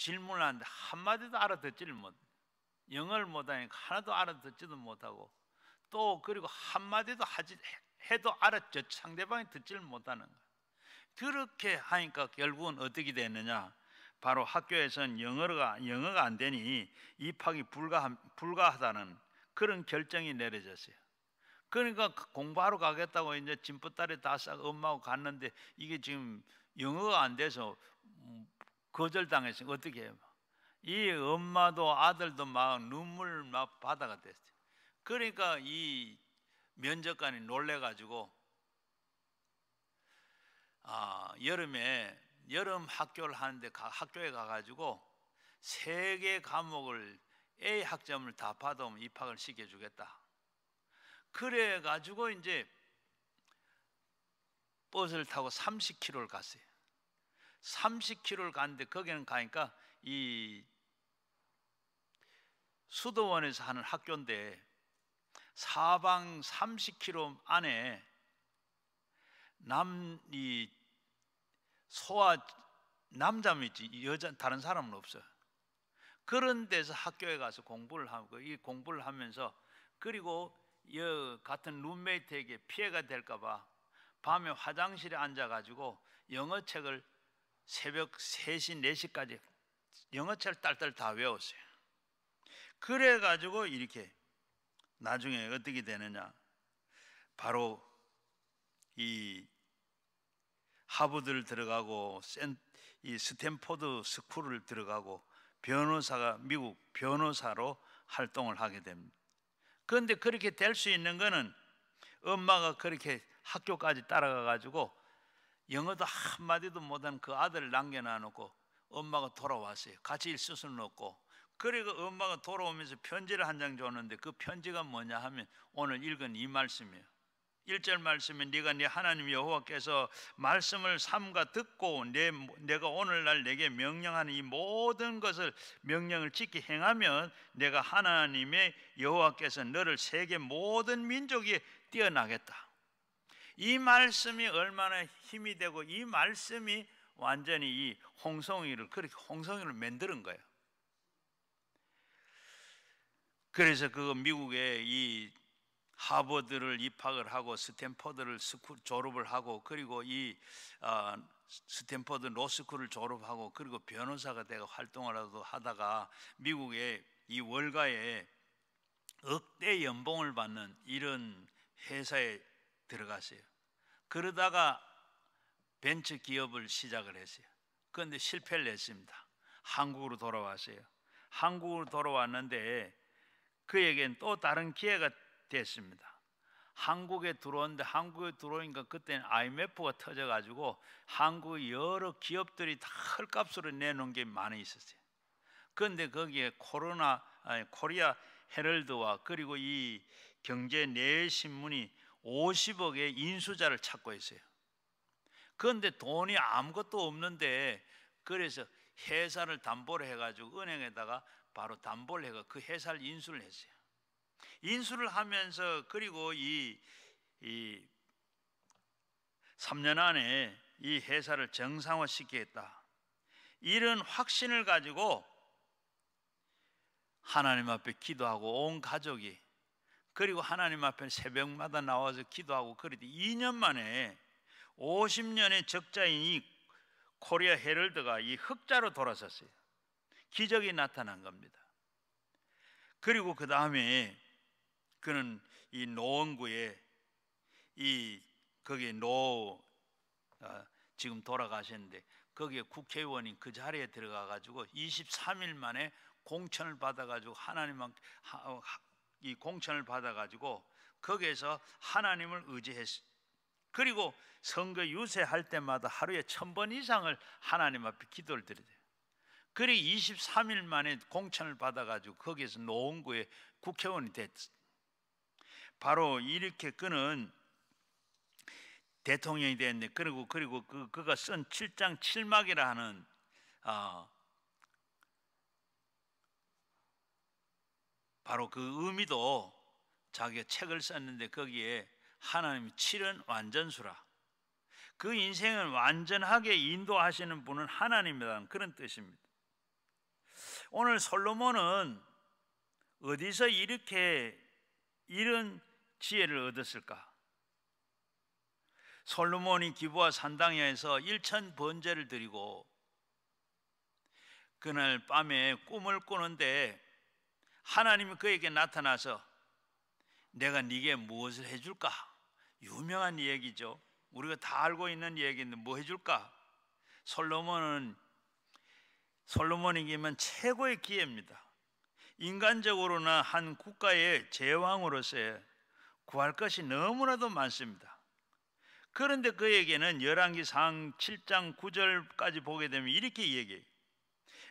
질문을 하는데 한마디도 알아듣지를 못 영어를 못하니까 하나도 알아듣지도 못하고 또 그리고 한마디도 하지 해도 알아듣 상대방이 듣지를 못하는 거야 그렇게 하니까 결국은 어떻게 되느냐 바로 학교에서는 영어가 영어가 안 되니 입학이 불가 불가하다는 그런 결정이 내려졌어요. 그러니까 그 공부하러 가겠다고 이제 짐보따리 다 싹 엄마하고 갔는데 이게 지금 영어가 안 돼서 거절당했어요. 어떻게 해요? 이 엄마도 아들도 막 눈물 막 바다가 됐어요. 그러니까 이 면접관이 놀래가지고 아, 여름에 여름 학교를 하는데 가, 학교에 가가지고 세 개 과목을 A 학점을 다받아면 입학을 시켜주겠다. 그래가지고 이제 버스를 타고 30km를 갔어요. 30km를 갔는데 거기는 가니까 이 수도원에서 하는 학교인데 사방 30km 안에 남이 소아 남자면 있지 여자 다른 사람은 없어요. 그런 데서 학교에 가서 공부를 하고 그 이 공부를 하면서 그리고 여 같은 룸메이트에게 피해가 될까봐 밤에 화장실에 앉아가지고 영어책을 새벽 3시, 4시까지 영어책 을 딸딸 다 외웠어요. 그래가지고 이렇게 나중에 어떻게 되느냐. 바로 이 하버드를 들어가고 센, 이 스탠포드 스쿨을 들어가고 변호사가 미국 변호사로 활동을 하게 됩니다. 그런데 그렇게 될 수 있는 거는 엄마가 그렇게 학교까지 따라가 가지고 영어도 한마디도 못한 그 아들을 남겨놔놓고 엄마가 돌아왔어요. 같이 일수술 놓고 그리고 엄마가 돌아오면서 편지를 한 장 줬는데 그 편지가 뭐냐 하면 오늘 읽은 이 말씀이에요. 1절 말씀에 네가 네 하나님 여호와께서 말씀을 삼가 듣고 내, 내가 오늘날 내게 명령하는 이 모든 것을 명령을 지키 행하면 내가 하나님의 여호와께서 너를 세계 모든 민족이 뛰어나겠다. 이 말씀이 얼마나 힘이 되고 이 말씀이 완전히 이 홍성이를 그렇게 홍성이를 만드는 거예요. 그래서 그 미국에 이 하버드를 입학을 하고 스탠퍼드를 스쿨 졸업을 하고 그리고 이 어, 스탠퍼드 로스쿨을 졸업하고 그리고 변호사가 되고 활동을 하다가 미국의 이 월가에 억대 연봉을 받는 이런 회사에 들어갔어요. 그러다가 벤처 기업을 시작을 했어요. 그런데 실패를 했습니다. 한국으로 돌아왔어요. 한국으로 돌아왔는데 그에겐 또 다른 기회가 됐습니다. 한국에 들어온데 한국에 들어오니까 그때는 IMF가 터져가지고 한국 여러 기업들이 다 헐값으로 내놓은 게 많이 있었어요. 그런데 거기에 코로나 아니, 코리아 헤럴드와 그리고 이 경제 내 신문이 50억의 인수자를 찾고 있어요. 그런데 돈이 아무것도 없는데 그래서 회사를 담보를 해가지고 은행에다가 바로 담보를 해가 그 회사를 인수를 했어요. 인수를 하면서 그리고 이, 이 3년 안에 이 회사를 정상화시키겠다. 이런 확신을 가지고 하나님 앞에 기도하고 온 가족이 그리고 하나님 앞에 새벽마다 나와서 기도하고 그러더 2년 만에 50년의 적자인 이 코리아 헤럴드가 이 흑자로 돌아섰어요. 기적이 나타난 겁니다. 그리고 그 다음에 그는 이 노원구에 이 거기 노 아, 지금 돌아가셨는데 거기에 국회의원이 그 자리에 들어가 가지고 23일 만에 공천을 받아 가지고 하나님한 이 공천을 받아가지고 거기에서 하나님을 의지했어 그리고 선거 유세할 때마다 하루에 천 번 이상을 하나님 앞에 기도를 드려요. 그리 23일 만에 공천을 받아가지고 거기에서 노원구에 국회의원이 됐어. 바로 이렇게 그는 대통령이 됐는데 그리고 그리고 그 그가 쓴 7장 7막이라 하는 어, 바로 그 의미도 자기가 책을 썼는데 거기에 하나님이 칠은 완전수라 그 인생을 완전하게 인도하시는 분은 하나님이라는 그런 뜻입니다. 오늘 솔로몬은 어디서 이렇게 이런 지혜를 얻었을까? 솔로몬이 기부와 산당에서 일천 번제를 드리고 그날 밤에 꿈을 꾸는데 하나님이 그에게 나타나서 내가 네게 무엇을 해줄까? 유명한 얘기죠 우리가 다 알고 있는 얘기인데뭐 해줄까? 솔로몬은 솔로몬이기면 최고의 기회입니다. 인간적으로나 한 국가의 제왕으로서의 구할 것이 너무나도 많습니다. 그런데 그에게는 열왕기상 7장 9절까지 보게 되면 이렇게 얘기해요.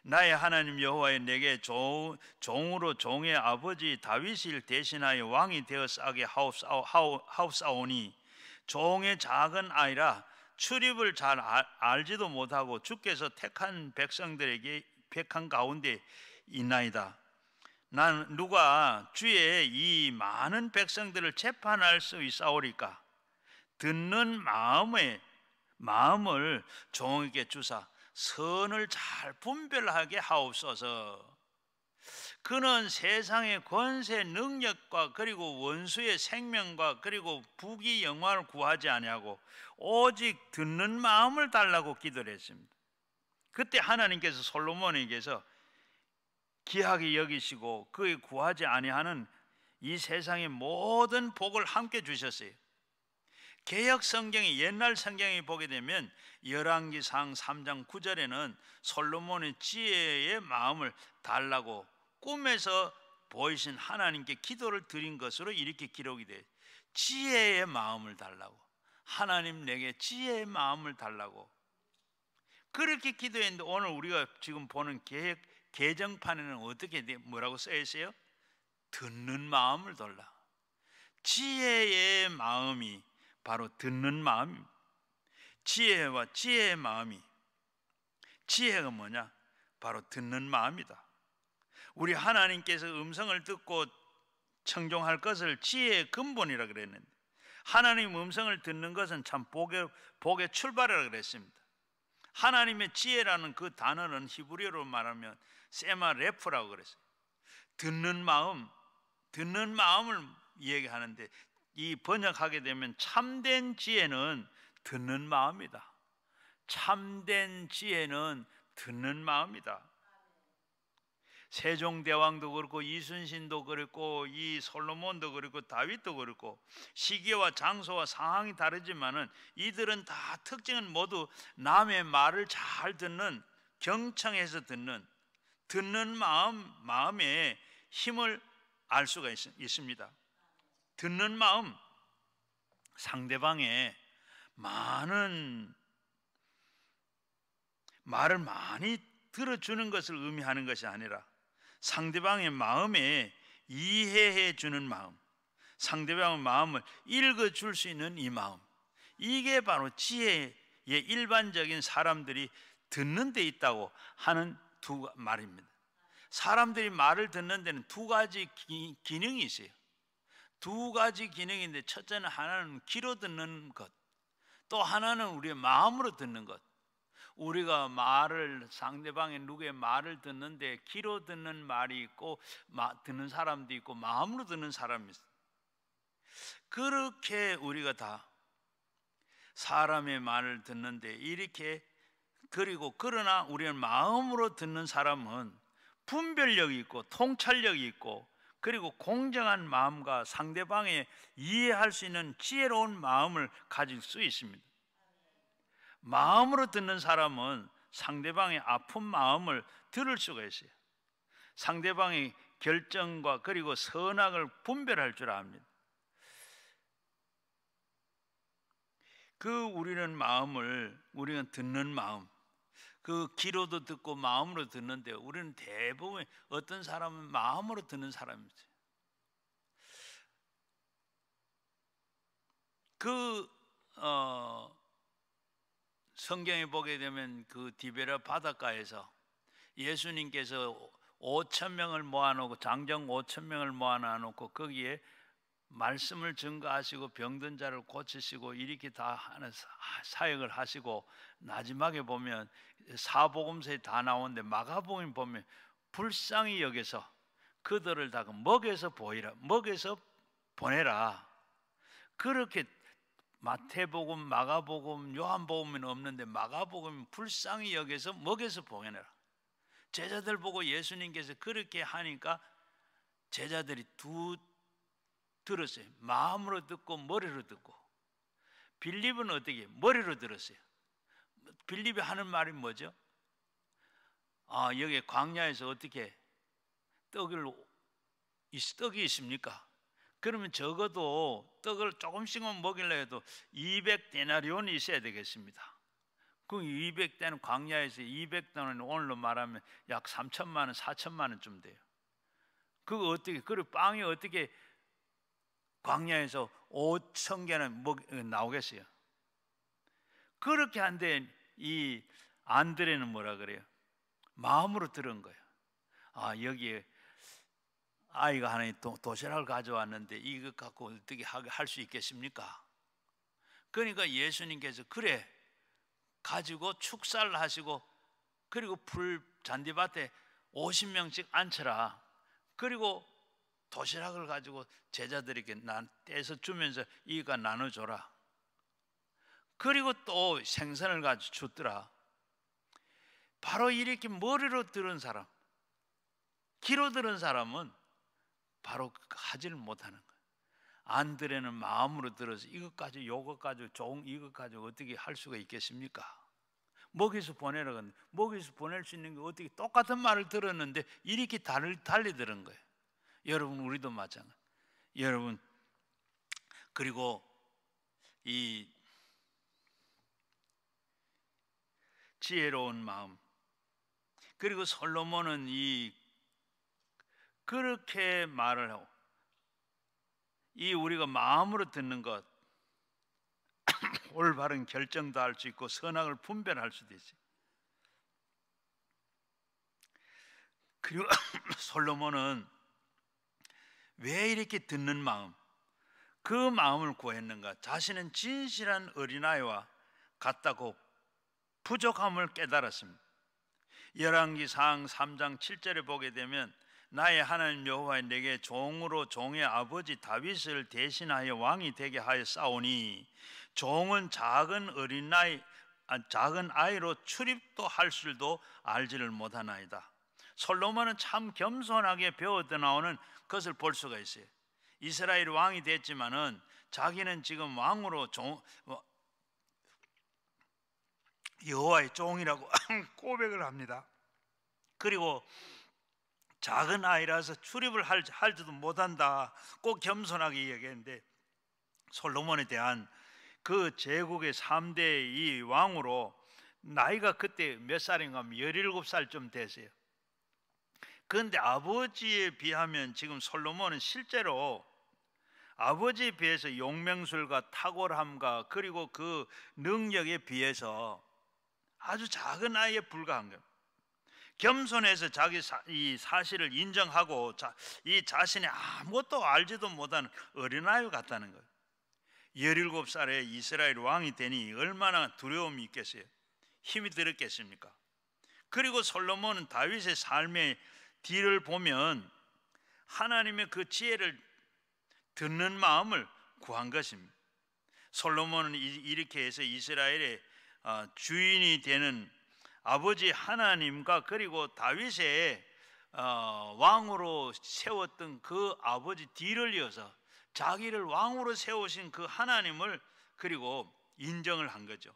나의 하나님 여호와의 내게 종, 종으로 종의 아버지 다윗을 대신하여 왕이 되어 싸게 하옵사오니 종의 작은 아이라 출입을 잘 아, 알지도 못하고 주께서 택한 백성들에게 백한 가운데 있나이다. 난 누가 주의 이 많은 백성들을 재판할 수 있사오리까? 듣는 마음에 마음을 종에게 주사 선을 잘 분별하게 하옵소서. 그는 세상의 권세 능력과 그리고 원수의 생명과 그리고 부귀 영화를 구하지 아니하고 오직 듣는 마음을 달라고 기도를 했습니다. 그때 하나님께서 솔로몬에게서 기하게 여기시고 그의 구하지 아니하는 이 세상의 모든 복을 함께 주셨어요. 개혁 성경이 옛날 성경이 보게 되면 열왕기상 3장 9절에는 솔로몬의 지혜의 마음을 달라고 꿈에서 보이신 하나님께 기도를 드린 것으로 이렇게 기록이 돼. 지혜의 마음을 달라고. 하나님 내게 지혜의 마음을 달라고. 그렇게 기도했는데 오늘 우리가 지금 보는 계획 개정판에는 어떻게 뭐라고 써 있어요? 듣는 마음을 달라. 지혜의 마음이 바로 듣는 마음, 지혜와 지혜의 마음이 지혜가 뭐냐? 바로 듣는 마음이다. 우리 하나님께서 음성을 듣고 청종할 것을 지혜의 근본이라 그랬는데 하나님 음성을 듣는 것은 참 복의, 복의 출발이라 그랬습니다. 하나님의 지혜라는 그 단어는 히브리어로 말하면 세마레프라고 그랬어요. 듣는 마음, 듣는 마음을 얘기하는데 이 번역하게 되면 참된 지혜는 듣는 마음이다. 참된 지혜는 듣는 마음이다. 세종대왕도 그렇고 이순신도 그렇고 이 솔로몬도 그렇고 다윗도 그렇고 시기와 장소와 상황이 다르지만은 이들은 다 특징은 모두 남의 말을 잘 듣는 경청해서 듣는 듣는 마음 마음에 힘을 알 수가 있, 습니다 듣는 마음 상대방의 많은 말을 많이 들어주는 것을 의미하는 것이 아니라 상대방의 마음에 이해해 주는 마음, 상대방의 마음을 읽어 줄 수 있는 이 마음. 이게 바로 지혜의 일반적인 사람들이 듣는 데 있다고 하는 두 말입니다. 사람들이 말을 듣는 데는 두 가지 기, 기능이 있어요. 두 가지 기능인데 첫째는 하나는 귀로 듣는 것, 또 하나는 우리의 마음으로 듣는 것. 우리가 말을 상대방의 누구의 말을 듣는데 귀로 듣는 말이 있고 마, 듣는 사람도 있고 마음으로 듣는 사람이 있어. 그렇게 우리가 다 사람의 말을 듣는데 이렇게 그리고 그러나 우리의 마음으로 듣는 사람은 분별력이 있고 통찰력이 있고 그리고 공정한 마음과 상대방의 이해할 수 있는 지혜로운 마음을 가질 수 있습니다. 마음으로 듣는 사람은 상대방의 아픈 마음을 들을 수가 있어요. 상대방의 결정과 그리고 선악을 분별할 줄 압니다. 그 우리는 마음을 우리는 듣는 마음 그 귀로도 듣고 마음으로 듣는데 우리는 대부분 어떤 사람은 마음으로 듣는 사람이지. 그 어, 성경에 보게 되면 그 디베라 바닷가에서 예수님께서 5천 명을 모아놓고 장정 5천 명을 모아놓고 거기에 말씀을 증거하시고 병든 자를 고치시고 이렇게 다 하는 사역을 하시고 마지막에 보면 사복음서에 다 나오는데 마가복음 보면 불쌍히 여기서 그들을 다 그 먹여서 보이라 먹여서 보내라 그렇게 마태복음, 마가복음, 요한복음은 없는데 마가복음 불쌍히 여기서 먹여서 보내라 제자들 보고 예수님께서 그렇게 하니까 제자들이 두 들었어요. 마음으로 듣고 머리로 듣고. 빌립은 어떻게? 머리로 들었어요. 빌립이 하는 말이 뭐죠? 아, 여기 광야에서 어떻게 떡을 떡이 있습니까? 그러면 적어도 떡을 조금씩만 먹이려 해도 200데나리온이 있어야 되겠습니다. 그 200대는 광야에서 200대는 오늘로 말하면 약 3천만 원, 4천만 원쯤 돼요. 그거 어떻게 그리고 빵이 어떻게 광야에서 5천 개는 먹, 뭐, 어, 나오겠어요. 그렇게 한데 이 안드레는 뭐라 그래요? 마음으로 들은 거예요. 아 여기에 아이가 하나 도, 도시락을 가져왔는데 이것 갖고 어떻게 할 수 있겠습니까? 그러니까 예수님께서 그래 가지고 축사를 하시고 그리고 불 잔디밭에 50명씩 앉혀라. 그리고 도시락을 가지고 제자들에게 떼서 주면서 이가 나눠줘라. 그리고 또 생선을 가지고 줬더라. 바로 이렇게 머리로 들은 사람, 귀로 들은 사람은 바로 그 하지를 못하는 거야 안드레는 마음으로 들어서 이것까지, 요것까지, 종, 이것까지 어떻게 할 수가 있겠습니까? 먹이서 보내라고 는데 먹이서 보낼 수 있는 게 어떻게 똑같은 말을 들었는데 이렇게 달리 들은 거예요. 여러분 우리도 마찬가지. 여러분 그리고 이 지혜로운 마음 그리고 솔로몬은 이 그렇게 말을 하고 이 우리가 마음으로 듣는 것 (coughs) 올바른 결정도 할 수 있고 선악을 분별할 수도 있어 그리고 (coughs) 솔로몬은 왜 이렇게 듣는 마음, 그 마음을 구했는가? 자신은 진실한 어린아이와 같다고 부족함을 깨달았습니다. 열왕기 상 3장 7절에 보게 되면 나의 하나님 여호와의 내게 종으로 종의 아버지 다윗을 대신하여 왕이 되게 하여 싸우니 종은 작은 어린아이 아, 작은 아이로 출입도 할 줄도 알지를 못하나이다. 솔로몬은 참 겸손하게 배워져 나오는 것을 볼 수가 있어요. 이스라엘 왕이 됐지만은 자기는 지금 왕으로 종, 어, 여호와의 종이라고 (laughs) 고백을 합니다. 그리고 작은 아이라서 출입을 할, 할지도 못한다. 꼭 겸손하게 얘기했는데 솔로몬에 대한 그 제국의 3대 이 왕으로 나이가 그때 몇 살인가 17살쯤 되세요. 그런데 아버지에 비하면 지금 솔로몬은 실제로 아버지에 비해서 용맹술과 탁월함과 그리고 그 능력에 비해서 아주 작은 아이에 불과한 겁니다. 겸손해서 자기 사, 이 사실을 인정하고 자, 이 자신이 아무것도 알지도 못한 어린아이 같다는 거예요. 17살에 이스라엘 왕이 되니 얼마나 두려움이 있겠어요? 힘이 들었겠습니까? 그리고 솔로몬은 다윗의 삶에 뒤를 보면 하나님의 그 지혜를 듣는 마음을 구한 것입니다. 솔로몬은 이렇게 해서 이스라엘의 아, 주인이 되는 아버지 하나님과 그리고 다윗의 어, 왕으로 세웠던 그 아버지 뒤를 이어서 자기를 왕으로 세우신 그 하나님을 그리고 인정을 한 거죠.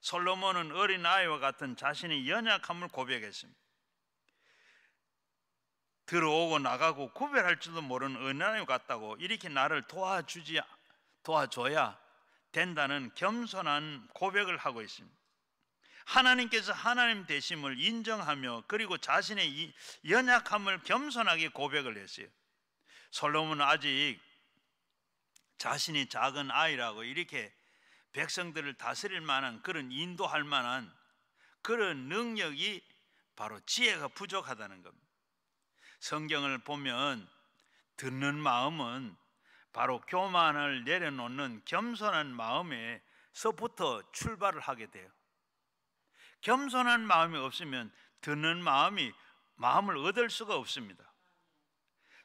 솔로몬은 어린 아이와 같은 자신의 연약함을 고백했습니다. 들어오고 나가고 구별할 지도 모르는 은하님 같다고 이렇게 나를 도와주지 도와줘야 된다는 겸손한 고백을 하고 있습니다. 하나님께서 하나님 되심을 인정하며 그리고 자신의 연약함을 겸손하게 고백을 했어요. 솔로몬은 아직 자신이 작은 아이라고 이렇게 백성들을 다스릴 만한 그런 인도할 만한 그런 능력이 바로 지혜가 부족하다는 겁니다. 성경을 보면 듣는 마음은 바로 교만을 내려놓는 겸손한 마음에서부터 출발을 하게 돼요. 겸손한 마음이 없으면 듣는 마음이 마음을 얻을 수가 없습니다.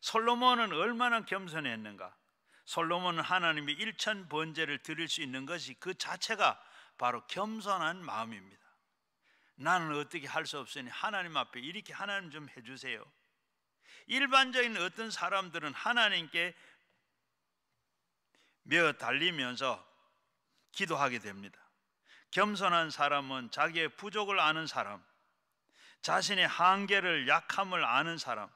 솔로몬은 얼마나 겸손했는가? 솔로몬은 하나님이 일천 번제를 드릴 수 있는 것이 그 자체가 바로 겸손한 마음입니다. 나는 어떻게 할 수 없으니 하나님 앞에 이렇게 하나님 좀 해주세요. 일반적인 어떤 사람들은 하나님께 며 달리면서 기도하게 됩니다. 겸손한 사람은 자기의 부족을 아는 사람, 자신의 한계를 약함을 아는 사람,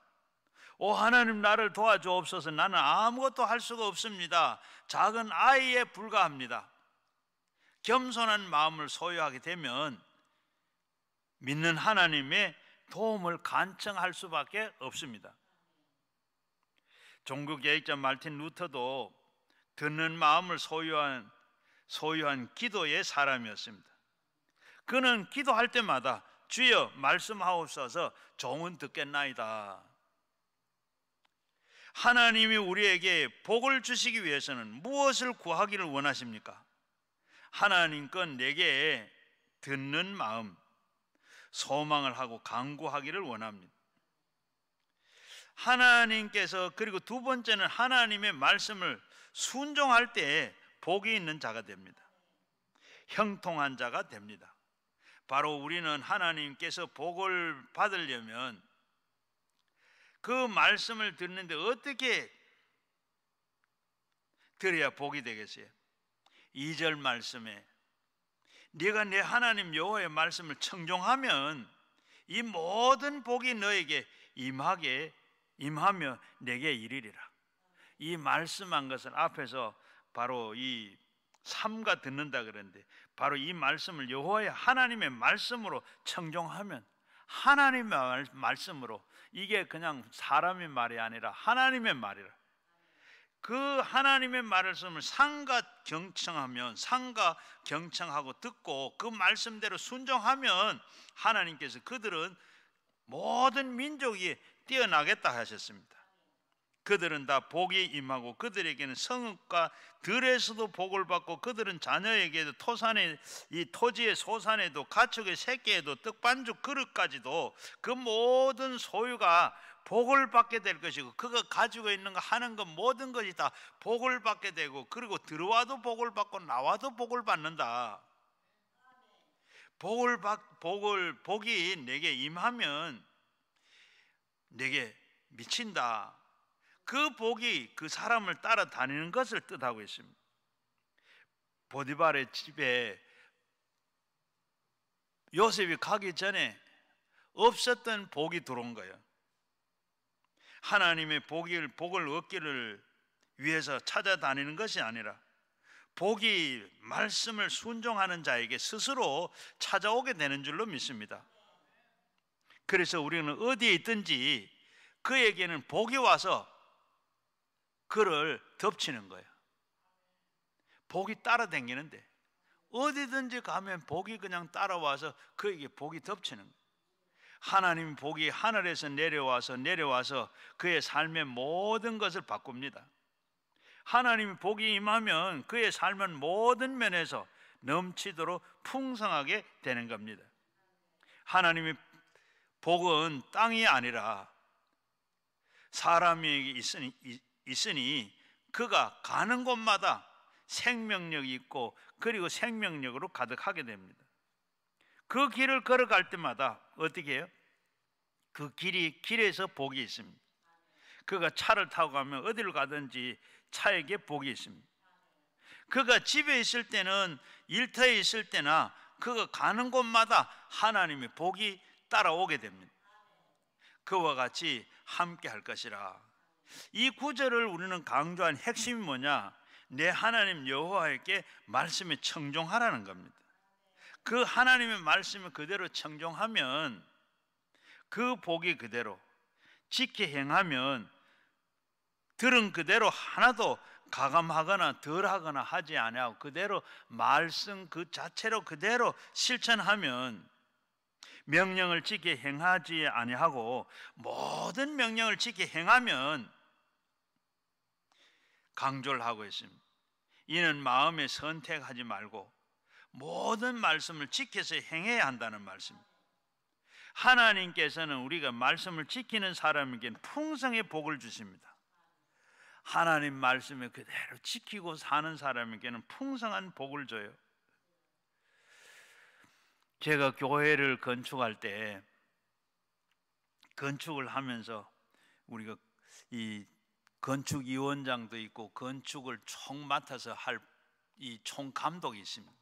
오 하나님 나를 도와주옵소서 나는 아무것도 할 수가 없습니다. 작은 아이에 불과합니다. 겸손한 마음을 소유하게 되면 믿는 하나님의 도움을 간청할 수밖에 없습니다. 종국 예의자 말틴 루터도 듣는 마음을 소유한 소유한 기도의 사람이었습니다. 그는 기도할 때마다 주여 말씀하옵소서 종은 듣겠나이다. 하나님이 우리에게 복을 주시기 위해서는 무엇을 구하기를 원하십니까? 하나님 건 내게 듣는 마음, 소망을 하고 강구하기를 원합니다. 하나님께서 그리고 두 번째는 하나님의 말씀을 순종할 때에 복이 있는 자가 됩니다. 형통한 자가 됩니다. 바로 우리는 하나님께서 복을 받으려면 그 말씀을 듣는데 어떻게 드려야 복이 되겠어요? 2절 말씀에 네가 내 하나님 여호와의 말씀을 청종하면 이 모든 복이 너에게 임하게 임하며 내게 이르리라. 이 말씀한 것은 앞에서 바로 이 삼가 듣는다 그런데 바로 이 말씀을 여호와의 하나님의 말씀으로 청종하면 하나님의 말씀으로 이게 그냥 사람의 말이 아니라 하나님의 말이라 그 하나님의 말씀을 상가 경청하면 상가 경청하고 듣고 그 말씀대로 순종하면 하나님께서 그들은 모든 민족이 뛰어나겠다 하셨습니다. 그들은 다 복이 임하고 그들에게는 성읍과 들에서도 복을 받고 그들은 자녀에게도 토산에 이 토지의 소산에도 가축의 새끼에도 떡반죽 그릇까지도 그 모든 소유가 복을 받게 될 것이고 그가 가지고 있는 거 하는 거 모든 것이 다 복을 받게 되고 그리고 들어와도 복을 받고 나와도 복을 받는다. 복을 받 복을 복이 내게 임하면 내게 미친다. 그 복이 그 사람을 따라다니는 것을 뜻하고 있습니다. 보디발의 집에 요셉이 가기 전에 없었던 복이 들어온 거예요. 하나님의 복을 복을 얻기를 위해서 찾아다니는 것이 아니라 복이 말씀을 순종하는 자에게 스스로 찾아오게 되는 줄로 믿습니다. 그래서 우리는 어디에 있든지 그에게는 복이 와서 그를 덮치는 거예요. 복이 따라다니는데 어디든지 가면 복이 그냥 따라와서 그에게 복이 덮치는 거예요. 하나님 복이 하늘에서 내려와서 내려와서 그의 삶의 모든 것을 바꿉니다. 하나님 복이 임하면 그의 삶은 모든 면에서 넘치도록 풍성하게 되는 겁니다. 하나님의 복은 땅이 아니라 사람이 있으니, 있으니 그가 가는 곳마다 생명력이 있고 그리고 생명력으로 가득하게 됩니다. 그 길을 걸어갈 때마다 어떻게 해요? 그 길이 길에서 복이 있습니다. 그가 차를 타고 가면 어디를 가든지 차에게 복이 있습니다. 그가 집에 있을 때는 일터에 있을 때나 그가 가는 곳마다 하나님의 복이 따라오게 됩니다. 그와 같이 함께 할 것이라. 이 구절을 우리는 강조한 핵심이 뭐냐? 내 하나님 여호와에게 말씀에 청종하라는 겁니다. 그 하나님의 말씀을 그대로 청종하면 그 복이 그대로 지켜 행하면 들은 그대로 하나도 가감하거나 덜하거나 하지 아니고 그대로 말씀 그 자체로 그대로 실천하면 명령을 지켜 행하지 아니하고 모든 명령을 지켜 행하면 강조를 하고 있습니다. 이는 마음에 선택하지 말고 모든 말씀을 지켜서 행해야 한다는 말씀입니다. 하나님께서는 우리가 말씀을 지키는 사람에게 풍성의 복을 주십니다. 하나님 말씀을 그대로 지키고 사는 사람에게는 풍성한 복을 줘요. 제가 교회를 건축할 때 건축을 하면서 우리가 이 건축위원장도 있고 건축을 총 맡아서 할 이 총감독이 있습니다.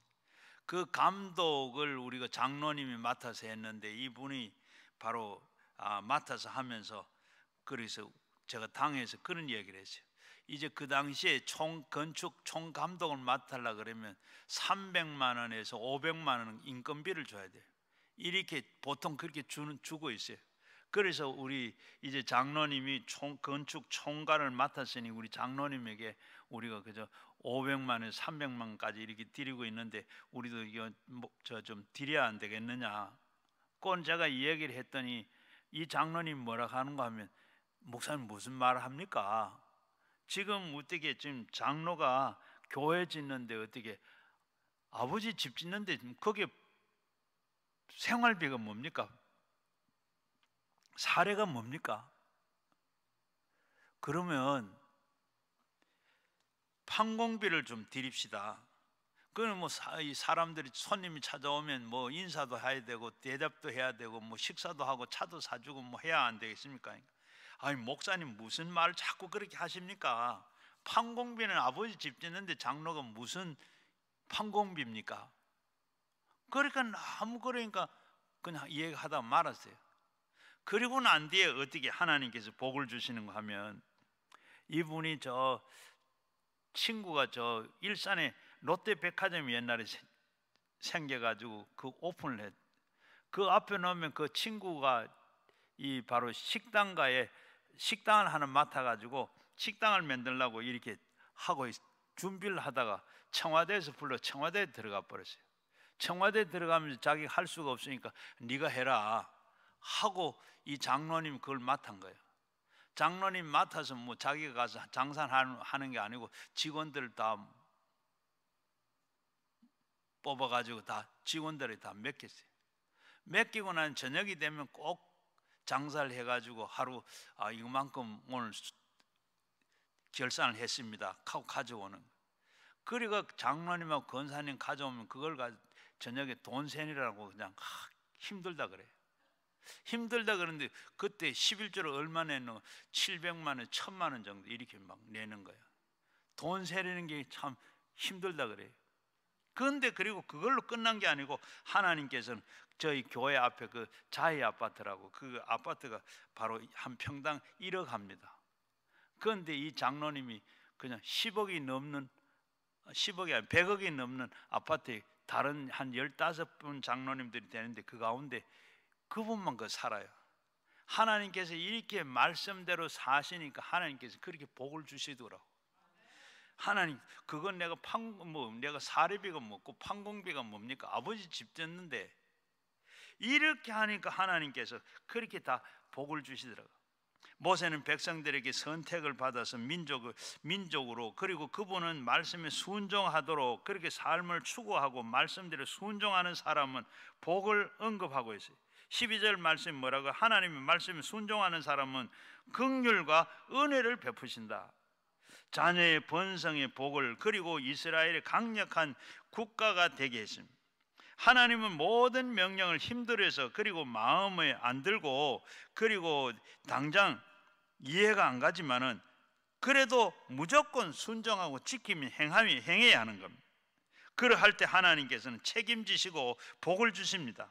그 감독을 우리가 장로님이 맡아서 했는데 이분이 바로 아, 맡아서 하면서 그래서 제가 당에서 그런 얘기를 했어요. 이제 그 당시에 총 건축 총 감독을 맡으려 그러면 300만 원에서 500만 원 인건비를 줘야 돼요. 이렇게 보통 그렇게 주는 주고 있어요. 그래서 우리 이제 장로님이 총 건축 총괄을 맡았으니 우리 장로님에게 우리가 그저 500만 원, 300만까지 이렇게 드리고 있는데 우리도 이거 뭐 저좀 드려야 안 되겠느냐? 꼰제가이 얘기를 했더니 이 장로님 뭐라고 하는가 하면 목사님 무슨 말을 합니까? 지금 어떻게 지금 장로가 교회 짓는데 어떻게 아버지 집 짓는데 거기에 생활비가 뭡니까? 사례가 뭡니까? 그러면 판공비를 좀 드립시다. 그는 뭐 사람들이 손님이 찾아오면 뭐 인사도 해야 되고 대답도 해야 되고 뭐 식사도 하고 차도 사주고 뭐 해야 안 되겠습니까? 아니 목사님 무슨 말 자꾸 그렇게 하십니까? 판공비는 아버지 집 짓는데 장로가 무슨 판공비입니까? 그러니까 아무 그러니까 그냥 이해하다 말았어요. 그리고 난 뒤에 어떻게 하나님께서 복을 주시는 거 하면 이분이 저 친구가 저 일산에 롯데백화점이 옛날에 생겨가지고 그 오픈을 했. 그 앞에 놓으면 그 친구가 이 바로 식당가에 식당을 하나 맡아가지고 식당을 만들라고 이렇게 하고 있, 준비를 하다가 청와대에서 불러 청와대에 들어가 버렸어요. 청와대에 들어가면서 자기 할 수가 없으니까 네가 해라 하고 이 장로님 그걸 맡은 거예요. 장로님 맡아서 뭐 자기가 가서 장사하는 게 아니고 직원들 다 뽑아가지고 다 직원들이 다 맡겼어요. 맡기고 난 저녁이 되면 꼭 장사를 해가지고 하루 아 이만큼 오늘 결산을 했습니다. 하고 가져오는 그리고 장로님하고 권사님 가져오면 그걸 가 저녁에 돈센이라고 그냥 아, 힘들다 그래요. 힘들다 그러는데 그때 11조를 얼마 내노? 700만 원, 1000만 원 정도 이렇게 막 내는 거예요돈 세리는 게 참 힘들다 그래요. 그런데 그리고 그걸로 끝난 게 아니고 하나님께서는 저희 교회 앞에 그 자의 아파트라고 그 아파트가 바로 한 평당 1억 합니다. 그런데 이 장로님이 그냥 10억이 넘는 10억이 아니 100억이 넘는 아파트에 다른 한 15분 장로님들이 되는데 그 가운데 그분만 그 살아요. 하나님께서 이렇게 말씀대로 사시니까 하나님께서 그렇게 복을 주시더라고. 하나님, 그건 내가 판, 뭐, 내가 사례비가 뭐고 판공비가 뭡니까? 아버지 집짓는데 이렇게 하니까 하나님께서 그렇게 다 복을 주시더라고. 모세는 백성들에게 선택을 받아서 민족을 민족으로 그리고 그분은 말씀에 순종하도록 그렇게 삶을 추구하고 말씀대로 순종하는 사람은 복을 언급하고 있어요. 12절 말씀 뭐라고 하나님의 말씀 순종하는 사람은 긍휼과 은혜를 베푸신다. 자녀의 번성의 복을 그리고 이스라엘의 강력한 국가가 되게 했습 하나님은 모든 명령을 힘들어서 그리고 마음에 안 들고 그리고 당장 이해가 안 가지만은 그래도 무조건 순종하고 지키면 행함이 행해야 하는 겁니다. 그러할 때 하나님께서는 책임지시고 복을 주십니다.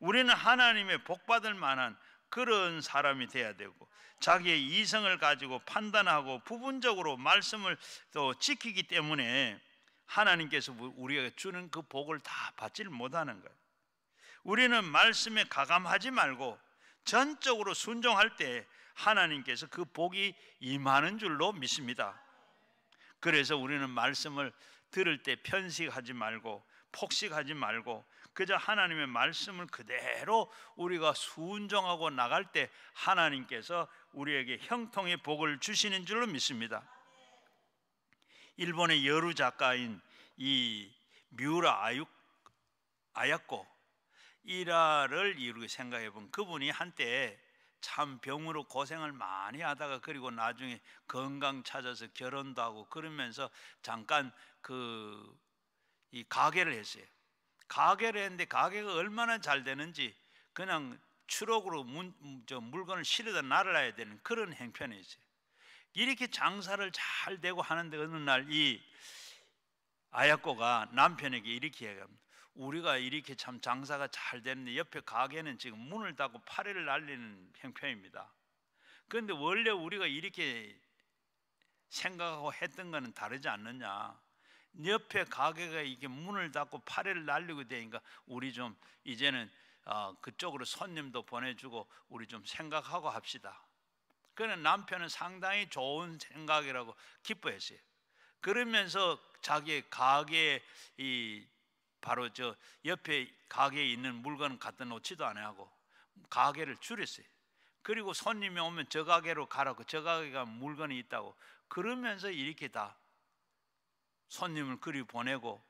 우리는 하나님의 복받을 만한 그런 사람이 돼야 되고 자기의 이성을 가지고 판단하고 부분적으로 말씀을 또 지키기 때문에 하나님께서 우리에게 주는 그 복을 다 받질 못하는 거예요. 우리는 말씀에 가감하지 말고 전적으로 순종할 때 하나님께서 그 복이 임하는 줄로 믿습니다. 그래서 우리는 말씀을 들을 때 편식하지 말고 폭식하지 말고 그저 하나님의 말씀을 그대로 우리가 순종하고 나갈 때 하나님께서 우리에게 형통의 복을 주시는 줄로 믿습니다. 일본의 여루 작가인 이 뮤라 아육 아야코 일화를 이루게 생각해 본 그분이 한때 참 병으로 고생을 많이 하다가 그리고 나중에 건강 찾아서 결혼도 하고 그러면서 잠깐 그 이 가게를 했어요. 가게를 했는데 가게가 얼마나 잘 되는지 그냥 추록으로 문, 저 물건을 실어다 날아야 되는 그런 행편이지. 이렇게 장사를 잘 되고 하는데 어느 날 이아야코가 남편에게 이렇게 얘기합니다. 우리가 이렇게 참 장사가 잘됐는데 옆에 가게는 지금 문을 닫고 파리를 날리는 형편입니다. 그런데 원래 우리가 이렇게 생각하고 했던 거는 다르지 않느냐. 옆에 가게가 이게 문을 닫고 파래를 날리고 되니까 우리 좀 이제는 어, 그쪽으로 손님도 보내주고 우리 좀 생각하고 합시다. 그는 남편은 상당히 좋은 생각이라고 기뻐했어요. 그러면서 자기의 가게에 이 바로 저 옆에 가게에 있는 물건 갖다 놓지도 않고 아하 가게를 줄였어요. 그리고 손님이 오면 저 가게로 가라고 저 가게가 물건이 있다고 그러면서 이렇게 다 손님을 그리 보내고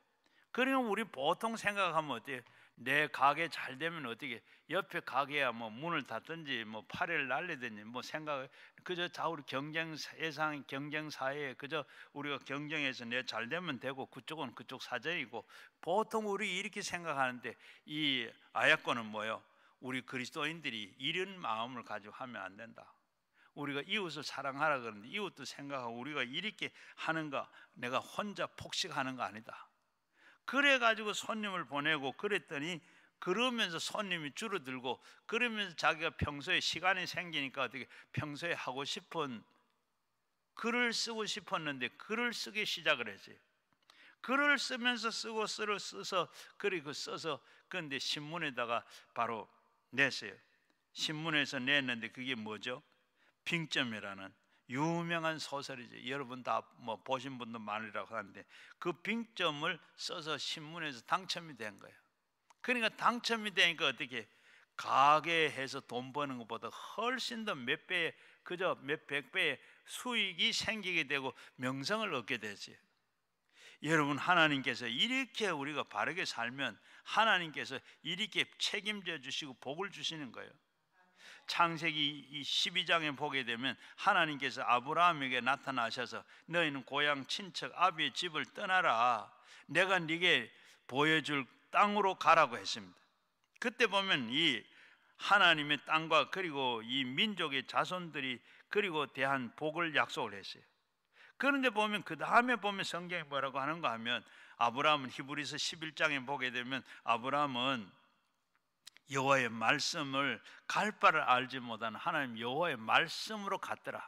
그러면 우리 보통 생각하면 어때요? 내 가게 잘 되면 어떻게 옆에 가게야 뭐 문을 닫든지 뭐파팔를 날리든지 뭐 생각 을 그저 자우리 경쟁 세상 경쟁 사회에 그저 우리가 경쟁해서 내 잘 되면 되고 그쪽은 그쪽 사정이고 보통 우리 이렇게 생각하는데 이 아야권은 뭐요? 우리 그리스도인들이 이런 마음을 가지고 하면 안 된다. 우리가 이웃을 사랑하라 그러는데 이웃도 생각하고 우리가 이렇게 하는가 내가 혼자 폭식하는 거 아니다. 그래 가지고 손님을 보내고 그랬더니 그러면서 손님이 줄어들고 그러면서 자기가 평소에 시간이 생기니까 어떻게 평소에 하고 싶은 글을 쓰고 싶었는데 글을 쓰기 시작을 했지 글을 쓰면서 쓰고 쓰를 써서 그리고 그 써서 그런데 신문에다가 바로 냈어요. 신문에서 냈는데 그게 뭐죠? 빙점이라는 유명한 소설이죠 여러분 다 뭐 보신 분도 많으리라고 하는데 그 빙점을 써서 신문에서 당첨이 된 거예요. 그러니까 당첨이 되니까 어떻게 가게해서 돈 버는 것보다 훨씬 더 몇 배, 그저 몇 백 배의 수익이 생기게 되고 명성을 얻게 되지. 여러분 하나님께서 이렇게 우리가 바르게 살면 하나님께서 이렇게 책임져 주시고 복을 주시는 거예요. 창세기 12장에 보게 되면 하나님께서 아브라함에게 나타나셔서 너희는 고향 친척 아비의 집을 떠나라. 내가 네게 보여줄 땅으로 가라고 했습니다. 그때 보면 이 하나님의 땅과 그리고 이 민족의 자손들이 그리고 대한 복을 약속을 했어요. 그런데 보면 그 다음에 보면 성경이 뭐라고 하는가 하면 아브라함은 히브리서 11장에 보게 되면 아브라함은 여호와의 말씀을 갈 바를 알지 못한 하나님 여호와의 말씀으로 갔더라.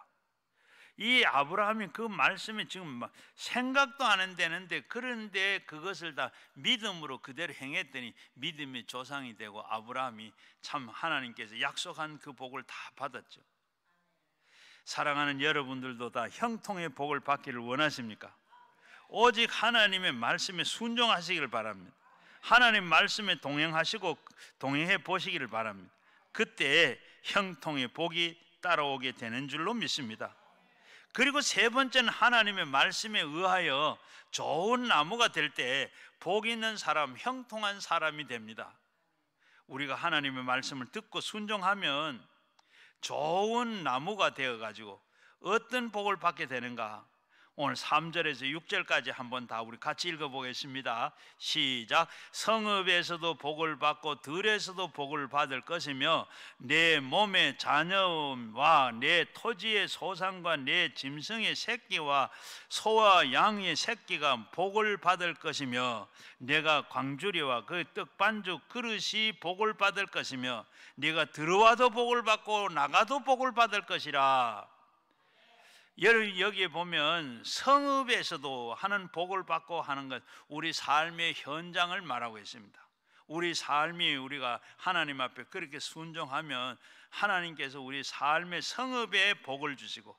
이 아브라함이 그 말씀이 지금 생각도 안 되는데 그런데 그것을 다 믿음으로 그대로 행했더니 믿음이 조상이 되고 아브라함이 참 하나님께서 약속한 그 복을 다 받았죠. 사랑하는 여러분들도 다 형통의 복을 받기를 원하십니까? 오직 하나님의 말씀에 순종하시길 바랍니다. 하나님 말씀에 동행하시고 동행해 보시기를 바랍니다. 그때 형통의 복이 따라오게 되는 줄로 믿습니다. 그리고 세 번째는 하나님의 말씀에 의하여 좋은 나무가 될 때 복 있는 사람, 형통한 사람이 됩니다. 우리가 하나님의 말씀을 듣고 순종하면 좋은 나무가 되어 가지고 어떤 복을 받게 되는가? 오늘 3절에서 6절까지 한번 다 우리 같이 읽어보겠습니다. 시작. 성읍에서도 복을 받고 들에서도 복을 받을 것이며 내 몸의 자녀와 내 토지의 소산과 내 짐승의 새끼와 소와 양의 새끼가 복을 받을 것이며 내가 광주리와 그 떡반죽 그릇이 복을 받을 것이며 네가 들어와도 복을 받고 나가도 복을 받을 것이라. 여기에 보면 성읍에서도 하는 복을 받고 하는 것 우리 삶의 현장을 말하고 있습니다. 우리 삶이 우리가 하나님 앞에 그렇게 순종하면 하나님께서 우리 삶의 성읍에 복을 주시고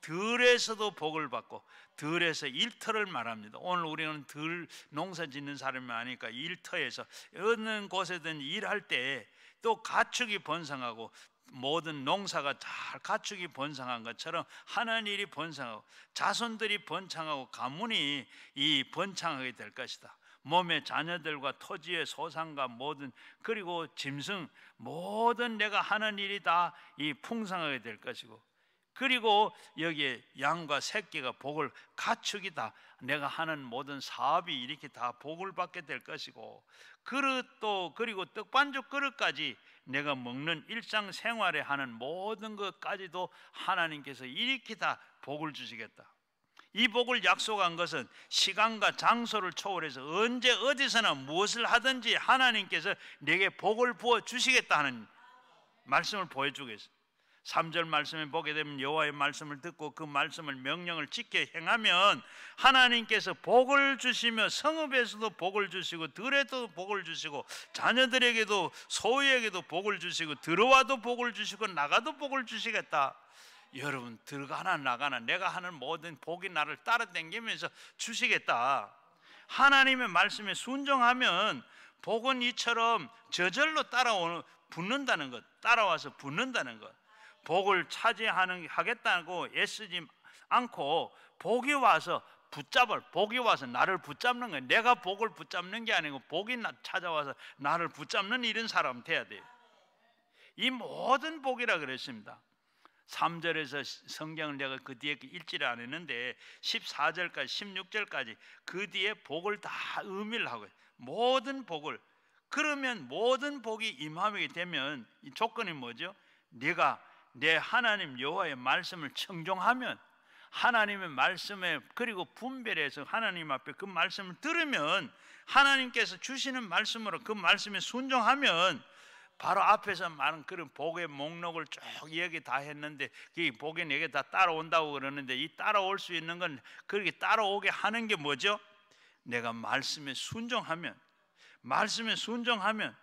들에서도 복을 받고 들에서 일터를 말합니다. 오늘 우리는 들 농사 짓는 사람이 아니까 일터에서 어느 곳에든 일할 때 또 가축이 번성하고 모든 농사가 잘 가축이 번성한 것처럼 하는 일이 번성하고 자손들이 번창하고 가문이 이 번창하게 될 것이다. 몸의 자녀들과 토지의 소상과 모든 그리고 짐승 모든 내가 하는 일이 다 이 풍성하게 될 것이고 그리고 여기에 양과 새끼가 복을 가축이다 내가 하는 모든 사업이 이렇게 다 복을 받게 될 것이고 그릇도 그리고 떡반죽 그릇까지 내가 먹는 일상 생활에 하는 모든 것까지도 하나님께서 이렇게 다 복을 주시겠다. 이 복을 약속한 것은 시간과 장소를 초월해서 언제 어디서나 무엇을 하든지 하나님께서 내게 복을 부어 주시겠다 하는 말씀을 보여주겠습니다 3절 말씀에 보게 되면 여호와의 말씀을 듣고 그 말씀을 명령을 지켜 행하면 하나님께서 복을 주시며 성읍에서도 복을 주시고 들에도 복을 주시고 자녀들에게도 소유에게도 복을 주시고 들어와도 복을 주시고 나가도 복을 주시겠다. 여러분 들어가나 나가나 내가 하는 모든 복이 나를 따라댕기면서 주시겠다. 하나님의 말씀에 순종하면 복은 이처럼 저절로 따라오는 붙는다는 것, 따라와서 붙는다는 것. 복을 차지하는 하겠다고 애쓰지 않고 복이 와서 붙잡을 복이 와서 나를 붙잡는 거예요. 내가 복을 붙잡는 게 아니고 복이 나, 찾아와서 나를 붙잡는 이런 사람 돼야 돼요. 이 모든 복이라 그랬습니다. 3절에서 성경을 내가 그 뒤에 읽지를 안했는데 14절까지 16절까지 그 뒤에 복을 다 의미를 하고 모든 복을 그러면 모든 복이 임함이 되면 이 조건이 뭐죠? 네가 내 하나님 여호와의 말씀을 청종하면 하나님의 말씀에 그리고 분별해서 하나님 앞에 그 말씀을 들으면 하나님께서 주시는 말씀으로 그 말씀에 순종하면 바로 앞에서 많은 그런 복의 목록을 쭉 얘기 다 했는데 그 복의 얘기 다 따라온다고 그러는데 이 따라올 수 있는 건 그렇게 따라오게 하는 게 뭐죠? 내가 말씀에 순종하면 말씀에 순종하면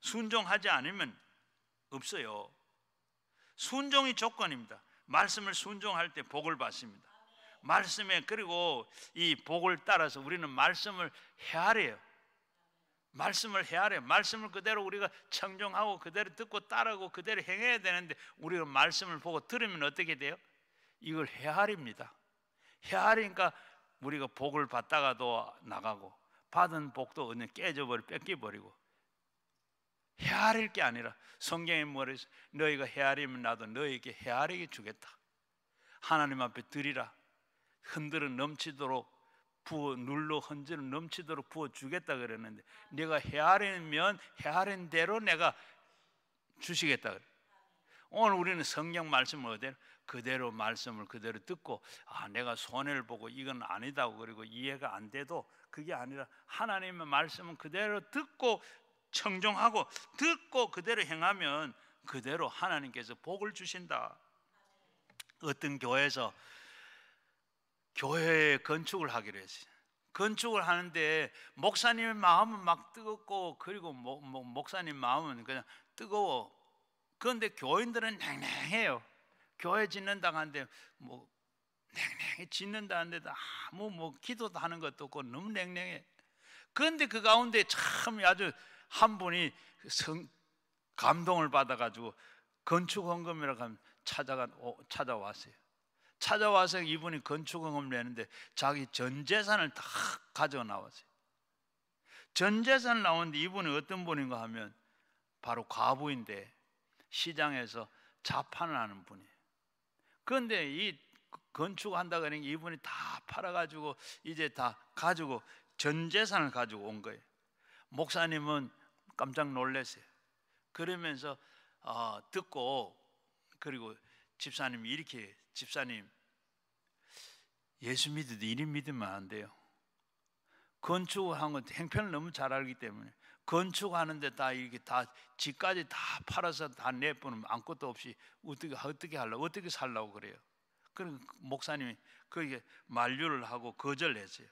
순종하지 않으면 없어요. 순종이 조건입니다. 말씀을 순종할 때 복을 받습니다. 말씀에 그리고 이 복을 따라서 우리는 말씀을 헤아려요. 말씀을 헤아려. 말씀을 그대로 우리가 청정하고 그대로 듣고 따르고 그대로 행해야 되는데 우리가 말씀을 보고 들으면 어떻게 돼요? 이걸 헤아립니다. 헤아리니까 우리가 복을 받다가도 나가고 받은 복도 어느 깨져버리고 뺏겨버리고 헤아릴 게 아니라 성경에 뭐래서 너희가 헤아리면 나도 너희에게 헤아리게 주겠다. 하나님 앞에 드리라. 흔들어 넘치도록 부어 눌러 흔들어 넘치도록 부어 주겠다 그랬는데 네가 헤아리면 헤아린 대로 내가 주시겠다 오늘 우리는 성경 말씀을 어대로 그대로 말씀을 그대로 듣고 아 내가 손해를 보고 이건 아니다고 그리고 이해가 안 돼도 그게 아니라 하나님의 말씀은 그대로 듣고 청종하고 듣고 그대로 행하면 그대로 하나님께서 복을 주신다. 어떤 교회에서 교회 건축을 하기로 했어요. 건축을 하는데 목사님의 마음은 막 뜨겁고 그리고 모, 모, 목사님 마음은 그냥 뜨거워. 그런데 교인들은 냉랭해요. 교회 짓는다고 하는데 뭐 냉랭해 짓는다 하는데도 아무 뭐 기도도 하는 것도 없고 너무 냉랭해. 그런데 그 가운데 참 아주 한 분이 성, 감동을 받아가지고 건축헌금이라고 하면 찾아가, 찾아왔어요. 찾아와서 이분이 건축헌금을 내는데 자기 전 재산을 다 가져 나왔어요. 전 재산을 나오는데 이분이 어떤 분인가 하면 바로 과부인데 시장에서 자판을 하는 분이에요. 그런데 이 건축한다 그는니 그러니까 이분이 다 팔아가지고 이제 다 가지고 전 재산을 가지고 온 거예요. 목사님은 깜짝 놀랐어요. 그러면서 어, 듣고 그리고 집사님이 렇게 집사님 예수 믿어도 이름 믿으면 안 돼요. 건축한 건 행편을 너무 잘 알기 때문에 건축하는데 다 이렇게 다 집까지 다 팔아서 다내보내 아무것도 없이 어떻게 어떻게 하려 어떻게 살라고 그래요. 그럼 그러니까 목사님이 그게 만류를 하고 거절했어요.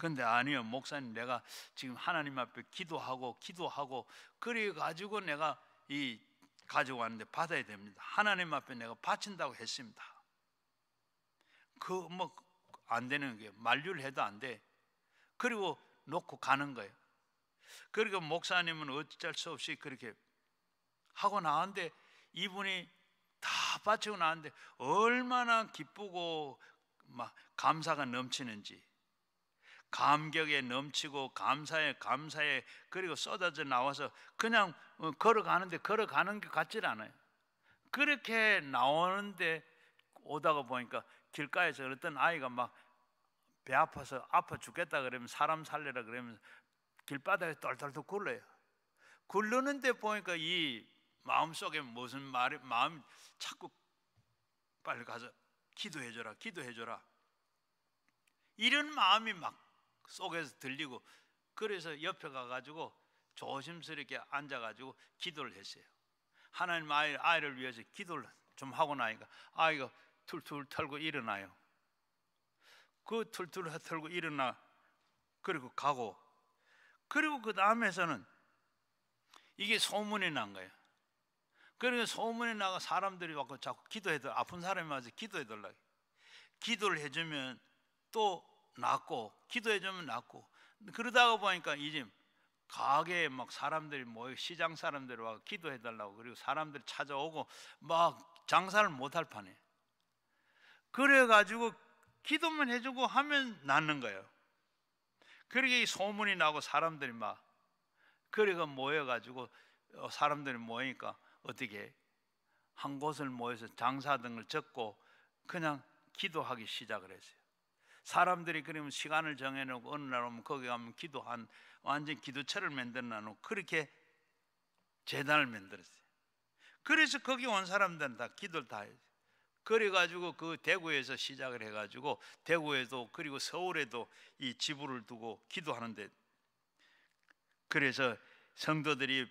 근데 아니요 목사님 내가 지금 하나님 앞에 기도하고 기도하고 그래 가지고 내가 이 가져왔는데 받아야 됩니다. 하나님 앞에 내가 바친다고 했습니다. 그 뭐 안 되는 게 만류를 해도 안 돼. 그리고 놓고 가는 거예요. 그러니까 목사님은 어쩔 수 없이 그렇게 하고 나왔는데 이분이 다 바치고 나왔는데 얼마나 기쁘고 막 감사가 넘치는지 감격에 넘치고 감사에 감사에 그리고 쏟아져 나와서 그냥 어, 걸어가는데 걸어가는 것 같질 않아요. 그렇게 나오는데 오다가 보니까 길가에서 어떤 아이가 막 배 아파서 아파 죽겠다 그러면 사람 살려라 그러면 길바닥에 똘똘똘 굴러요. 굴르는데 보니까 이 마음속에 무슨 말이 마음 자꾸 빨리 가서 기도해 줘라. 기도해 줘라. 이런 마음이 막 속에서 들리고 그래서 옆에 가가지고 조심스럽게 앉아가지고 기도를 했어요. 하나님 아이, 아이를 위해서 기도를 좀 하고 나니까 아이가 툴툴 털고 일어나요. 그 툴툴 털고 일어나 그리고 가고 그리고 그 다음에서는 이게 소문이 난 거예요. 그러니 소문이 나가 사람들이 와서 자꾸 기도해달 아픈 사람이 와서 기도해달라 기도를 해주면 또 낫고 기도해 주면 낫고 그러다가 보니까 이제 가게에 막 사람들이 모여 시장 사람들이 와 기도해 달라고 그리고 사람들이 찾아오고 막 장사를 못할 판에 그래 가지고 기도만 해주고 하면 낫는 거예요. 그러게 소문이 나고 사람들이 막 그래가 모여 가지고 어, 사람들이 모이니까 어떻게 한 곳을 모여서 장사 등을 적고 그냥 기도하기 시작을 했어요. 사람들이 그러면 시간을 정해놓고 어느 날 오면 거기 가면 기도한 완전 기도처를 만들어놓고 그렇게 재단을 만들었어요. 그래서 거기 온 사람들은 다 기도를 다 해요. 그래가지고 그 대구에서 시작을 해가지고 대구에도 그리고 서울에도 이 지부를 두고 기도하는데 그래서 성도들이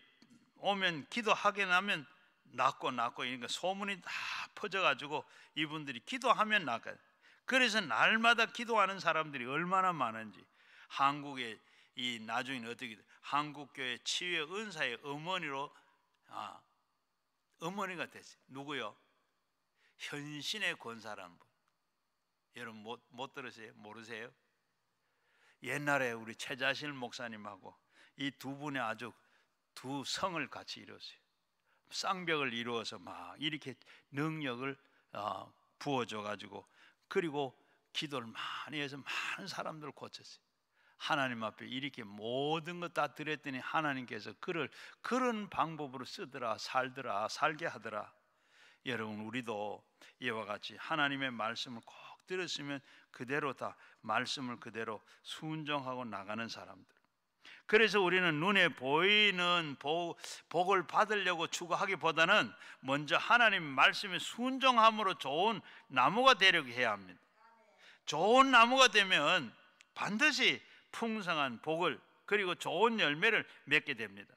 오면 기도하게 나면 낫고 낫고 이러니까 소문이 다 퍼져가지고 이분들이 기도하면 낫거든. 요 그래서 날마다 기도하는 사람들이 얼마나 많은지 한국에이 나중에는 어떻게 한국교회 치유의 은사의 어머니로 아, 어머니가 됐어 누구요? 현신의 권사라 분. 여러분 못, 못 들으세요? 모르세요? 옛날에 우리 최자실 목사님하고 이 두 분의 아주 두 성을 같이 이뤘어요. 쌍벽을 이루어서 막 이렇게 능력을 어, 부어줘가지고 그리고 기도를 많이 해서 많은 사람들을 고쳤어요. 하나님 앞에 이렇게 모든 것 다 드렸더니 하나님께서 그를 그런 방법으로 쓰더라, 살더라, 살게 하더라. 여러분 우리도 이와 같이 하나님의 말씀을 꼭 들었으면 그대로 다 말씀을 그대로 순종하고 나가는 사람들. 그래서 우리는 눈에 보이는 복을 받으려고 추구하기보다는 먼저 하나님 말씀에 순종함으로 좋은 나무가 되려고 해야 합니다. 좋은 나무가 되면 반드시 풍성한 복을 그리고 좋은 열매를 맺게 됩니다.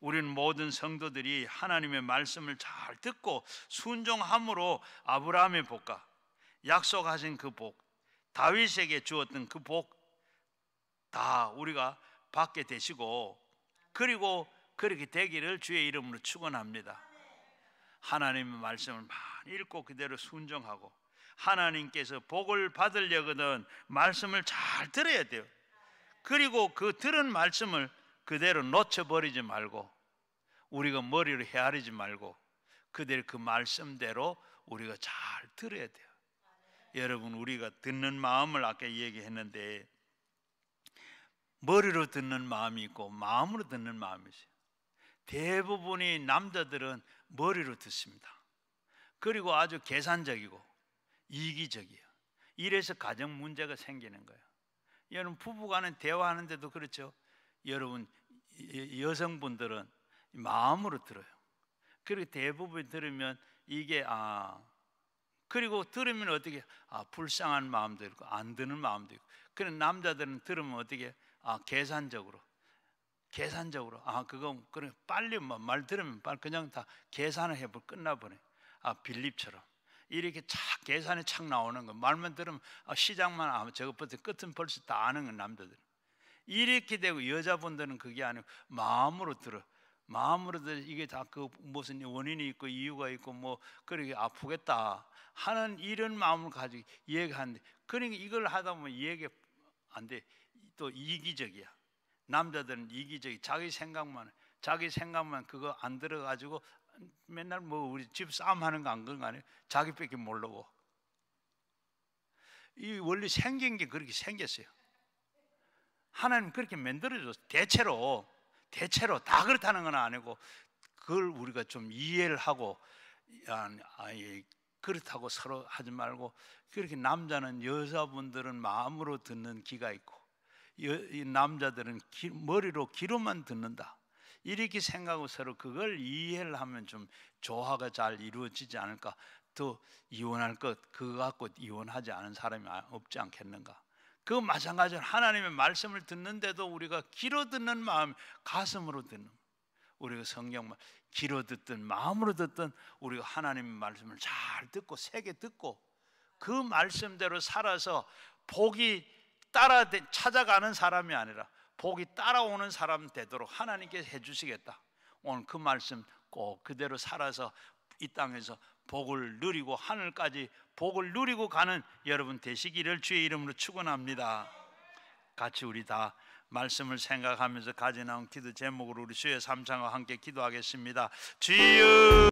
우리는 모든 성도들이 하나님의 말씀을 잘 듣고 순종함으로 아브라함의 복과 약속하신 그 복, 다윗에게 주었던 그 복, 다 우리가 받게 되시고 그리고 그렇게 되기를 주의 이름으로 축원합니다. 하나님의 말씀을 많이 읽고 그대로 순종하고 하나님께서 복을 받으려거든 말씀을 잘 들어야 돼요. 그리고 그 들은 말씀을 그대로 놓쳐버리지 말고 우리가 머리를 헤아리지 말고 그대로 그 말씀대로 우리가 잘 들어야 돼요. 여러분 우리가 듣는 마음을 아까 얘기했는데 머리로 듣는 마음이 있고 마음으로 듣는 마음이 있요 대부분의 남자들은 머리로 듣습니다. 그리고 아주 계산적이고 이기적이에요. 이래서 가정 문제가 생기는 거예요. 여러분 부부간에 대화하는데도 그렇죠. 여러분 여성분들은 마음으로 들어요. 그리고 대부분 들으면 이게 아 그리고 들으면 어떻게 아 불쌍한 마음도 있고 안 드는 마음도 있고. 그런 남자들은 들으면 어떻게 아 계산적으로 계산적으로 아 그거 그래 빨리 뭐 말 들으면 빨리 그냥 다 계산을 해볼 끝나버려 아 빌립처럼 이렇게 착 계산이 착 나오는 거 말만 들으면 아, 시작만 아 저것부터 끝은 벌써 다 아는 거 남자들 이렇게 되고 여자분들은 그게 아니고 마음으로 들어 마음으로 들어 이게 다 그 무슨 원인이 있고 이유가 있고 뭐 그렇게 아프겠다 하는 이런 마음을 가지고 얘기하는데 그러니까 이걸 하다 보면 얘기 안 돼. 또 이기적이야. 남자들은 이기적이 자기 생각만 자기 생각만 그거 안 들어가지고 맨날 뭐 우리 집 싸움하는 거 안 그런 거 아니에요? 자기밖에 모르고 이 원래 생긴 게 그렇게 생겼어요. 하나님 그렇게 만들어줘어 대체로 대체로 다 그렇다는 건 아니고 그걸 우리가 좀 이해를 하고 아예 그렇다고 서로 하지 말고 그렇게 남자는 여자분들은 마음으로 듣는 기가 있고 이 남자들은 기, 머리로 기로만 듣는다. 이렇게 생각하고 서로 그걸 이해를 하면 좀 조화가 잘 이루어지지 않을까. 또 이혼할 것 그거 갖고 이혼하지 않은 사람이 아, 없지 않겠는가. 그 마찬가지로 하나님의 말씀을 듣는데도 우리가 귀로 듣는 마음, 가슴으로 듣는 우리가 성경만 귀로 듣든 마음으로 듣든 우리가 하나님의 말씀을 잘 듣고 세게 듣고 그 말씀대로 살아서 복이 따라 찾아가는 사람이 아니라 복이 따라오는 사람 되도록 하나님께 해주시겠다. 오늘 그 말씀 꼭 그대로 살아서 이 땅에서 복을 누리고 하늘까지 복을 누리고 가는 여러분 되시기를 주의 이름으로 축원합니다. 같이 우리 다 말씀을 생각하면서 가져 나온 기도 제목으로 우리 주의 삼창과 함께 기도하겠습니다. 주여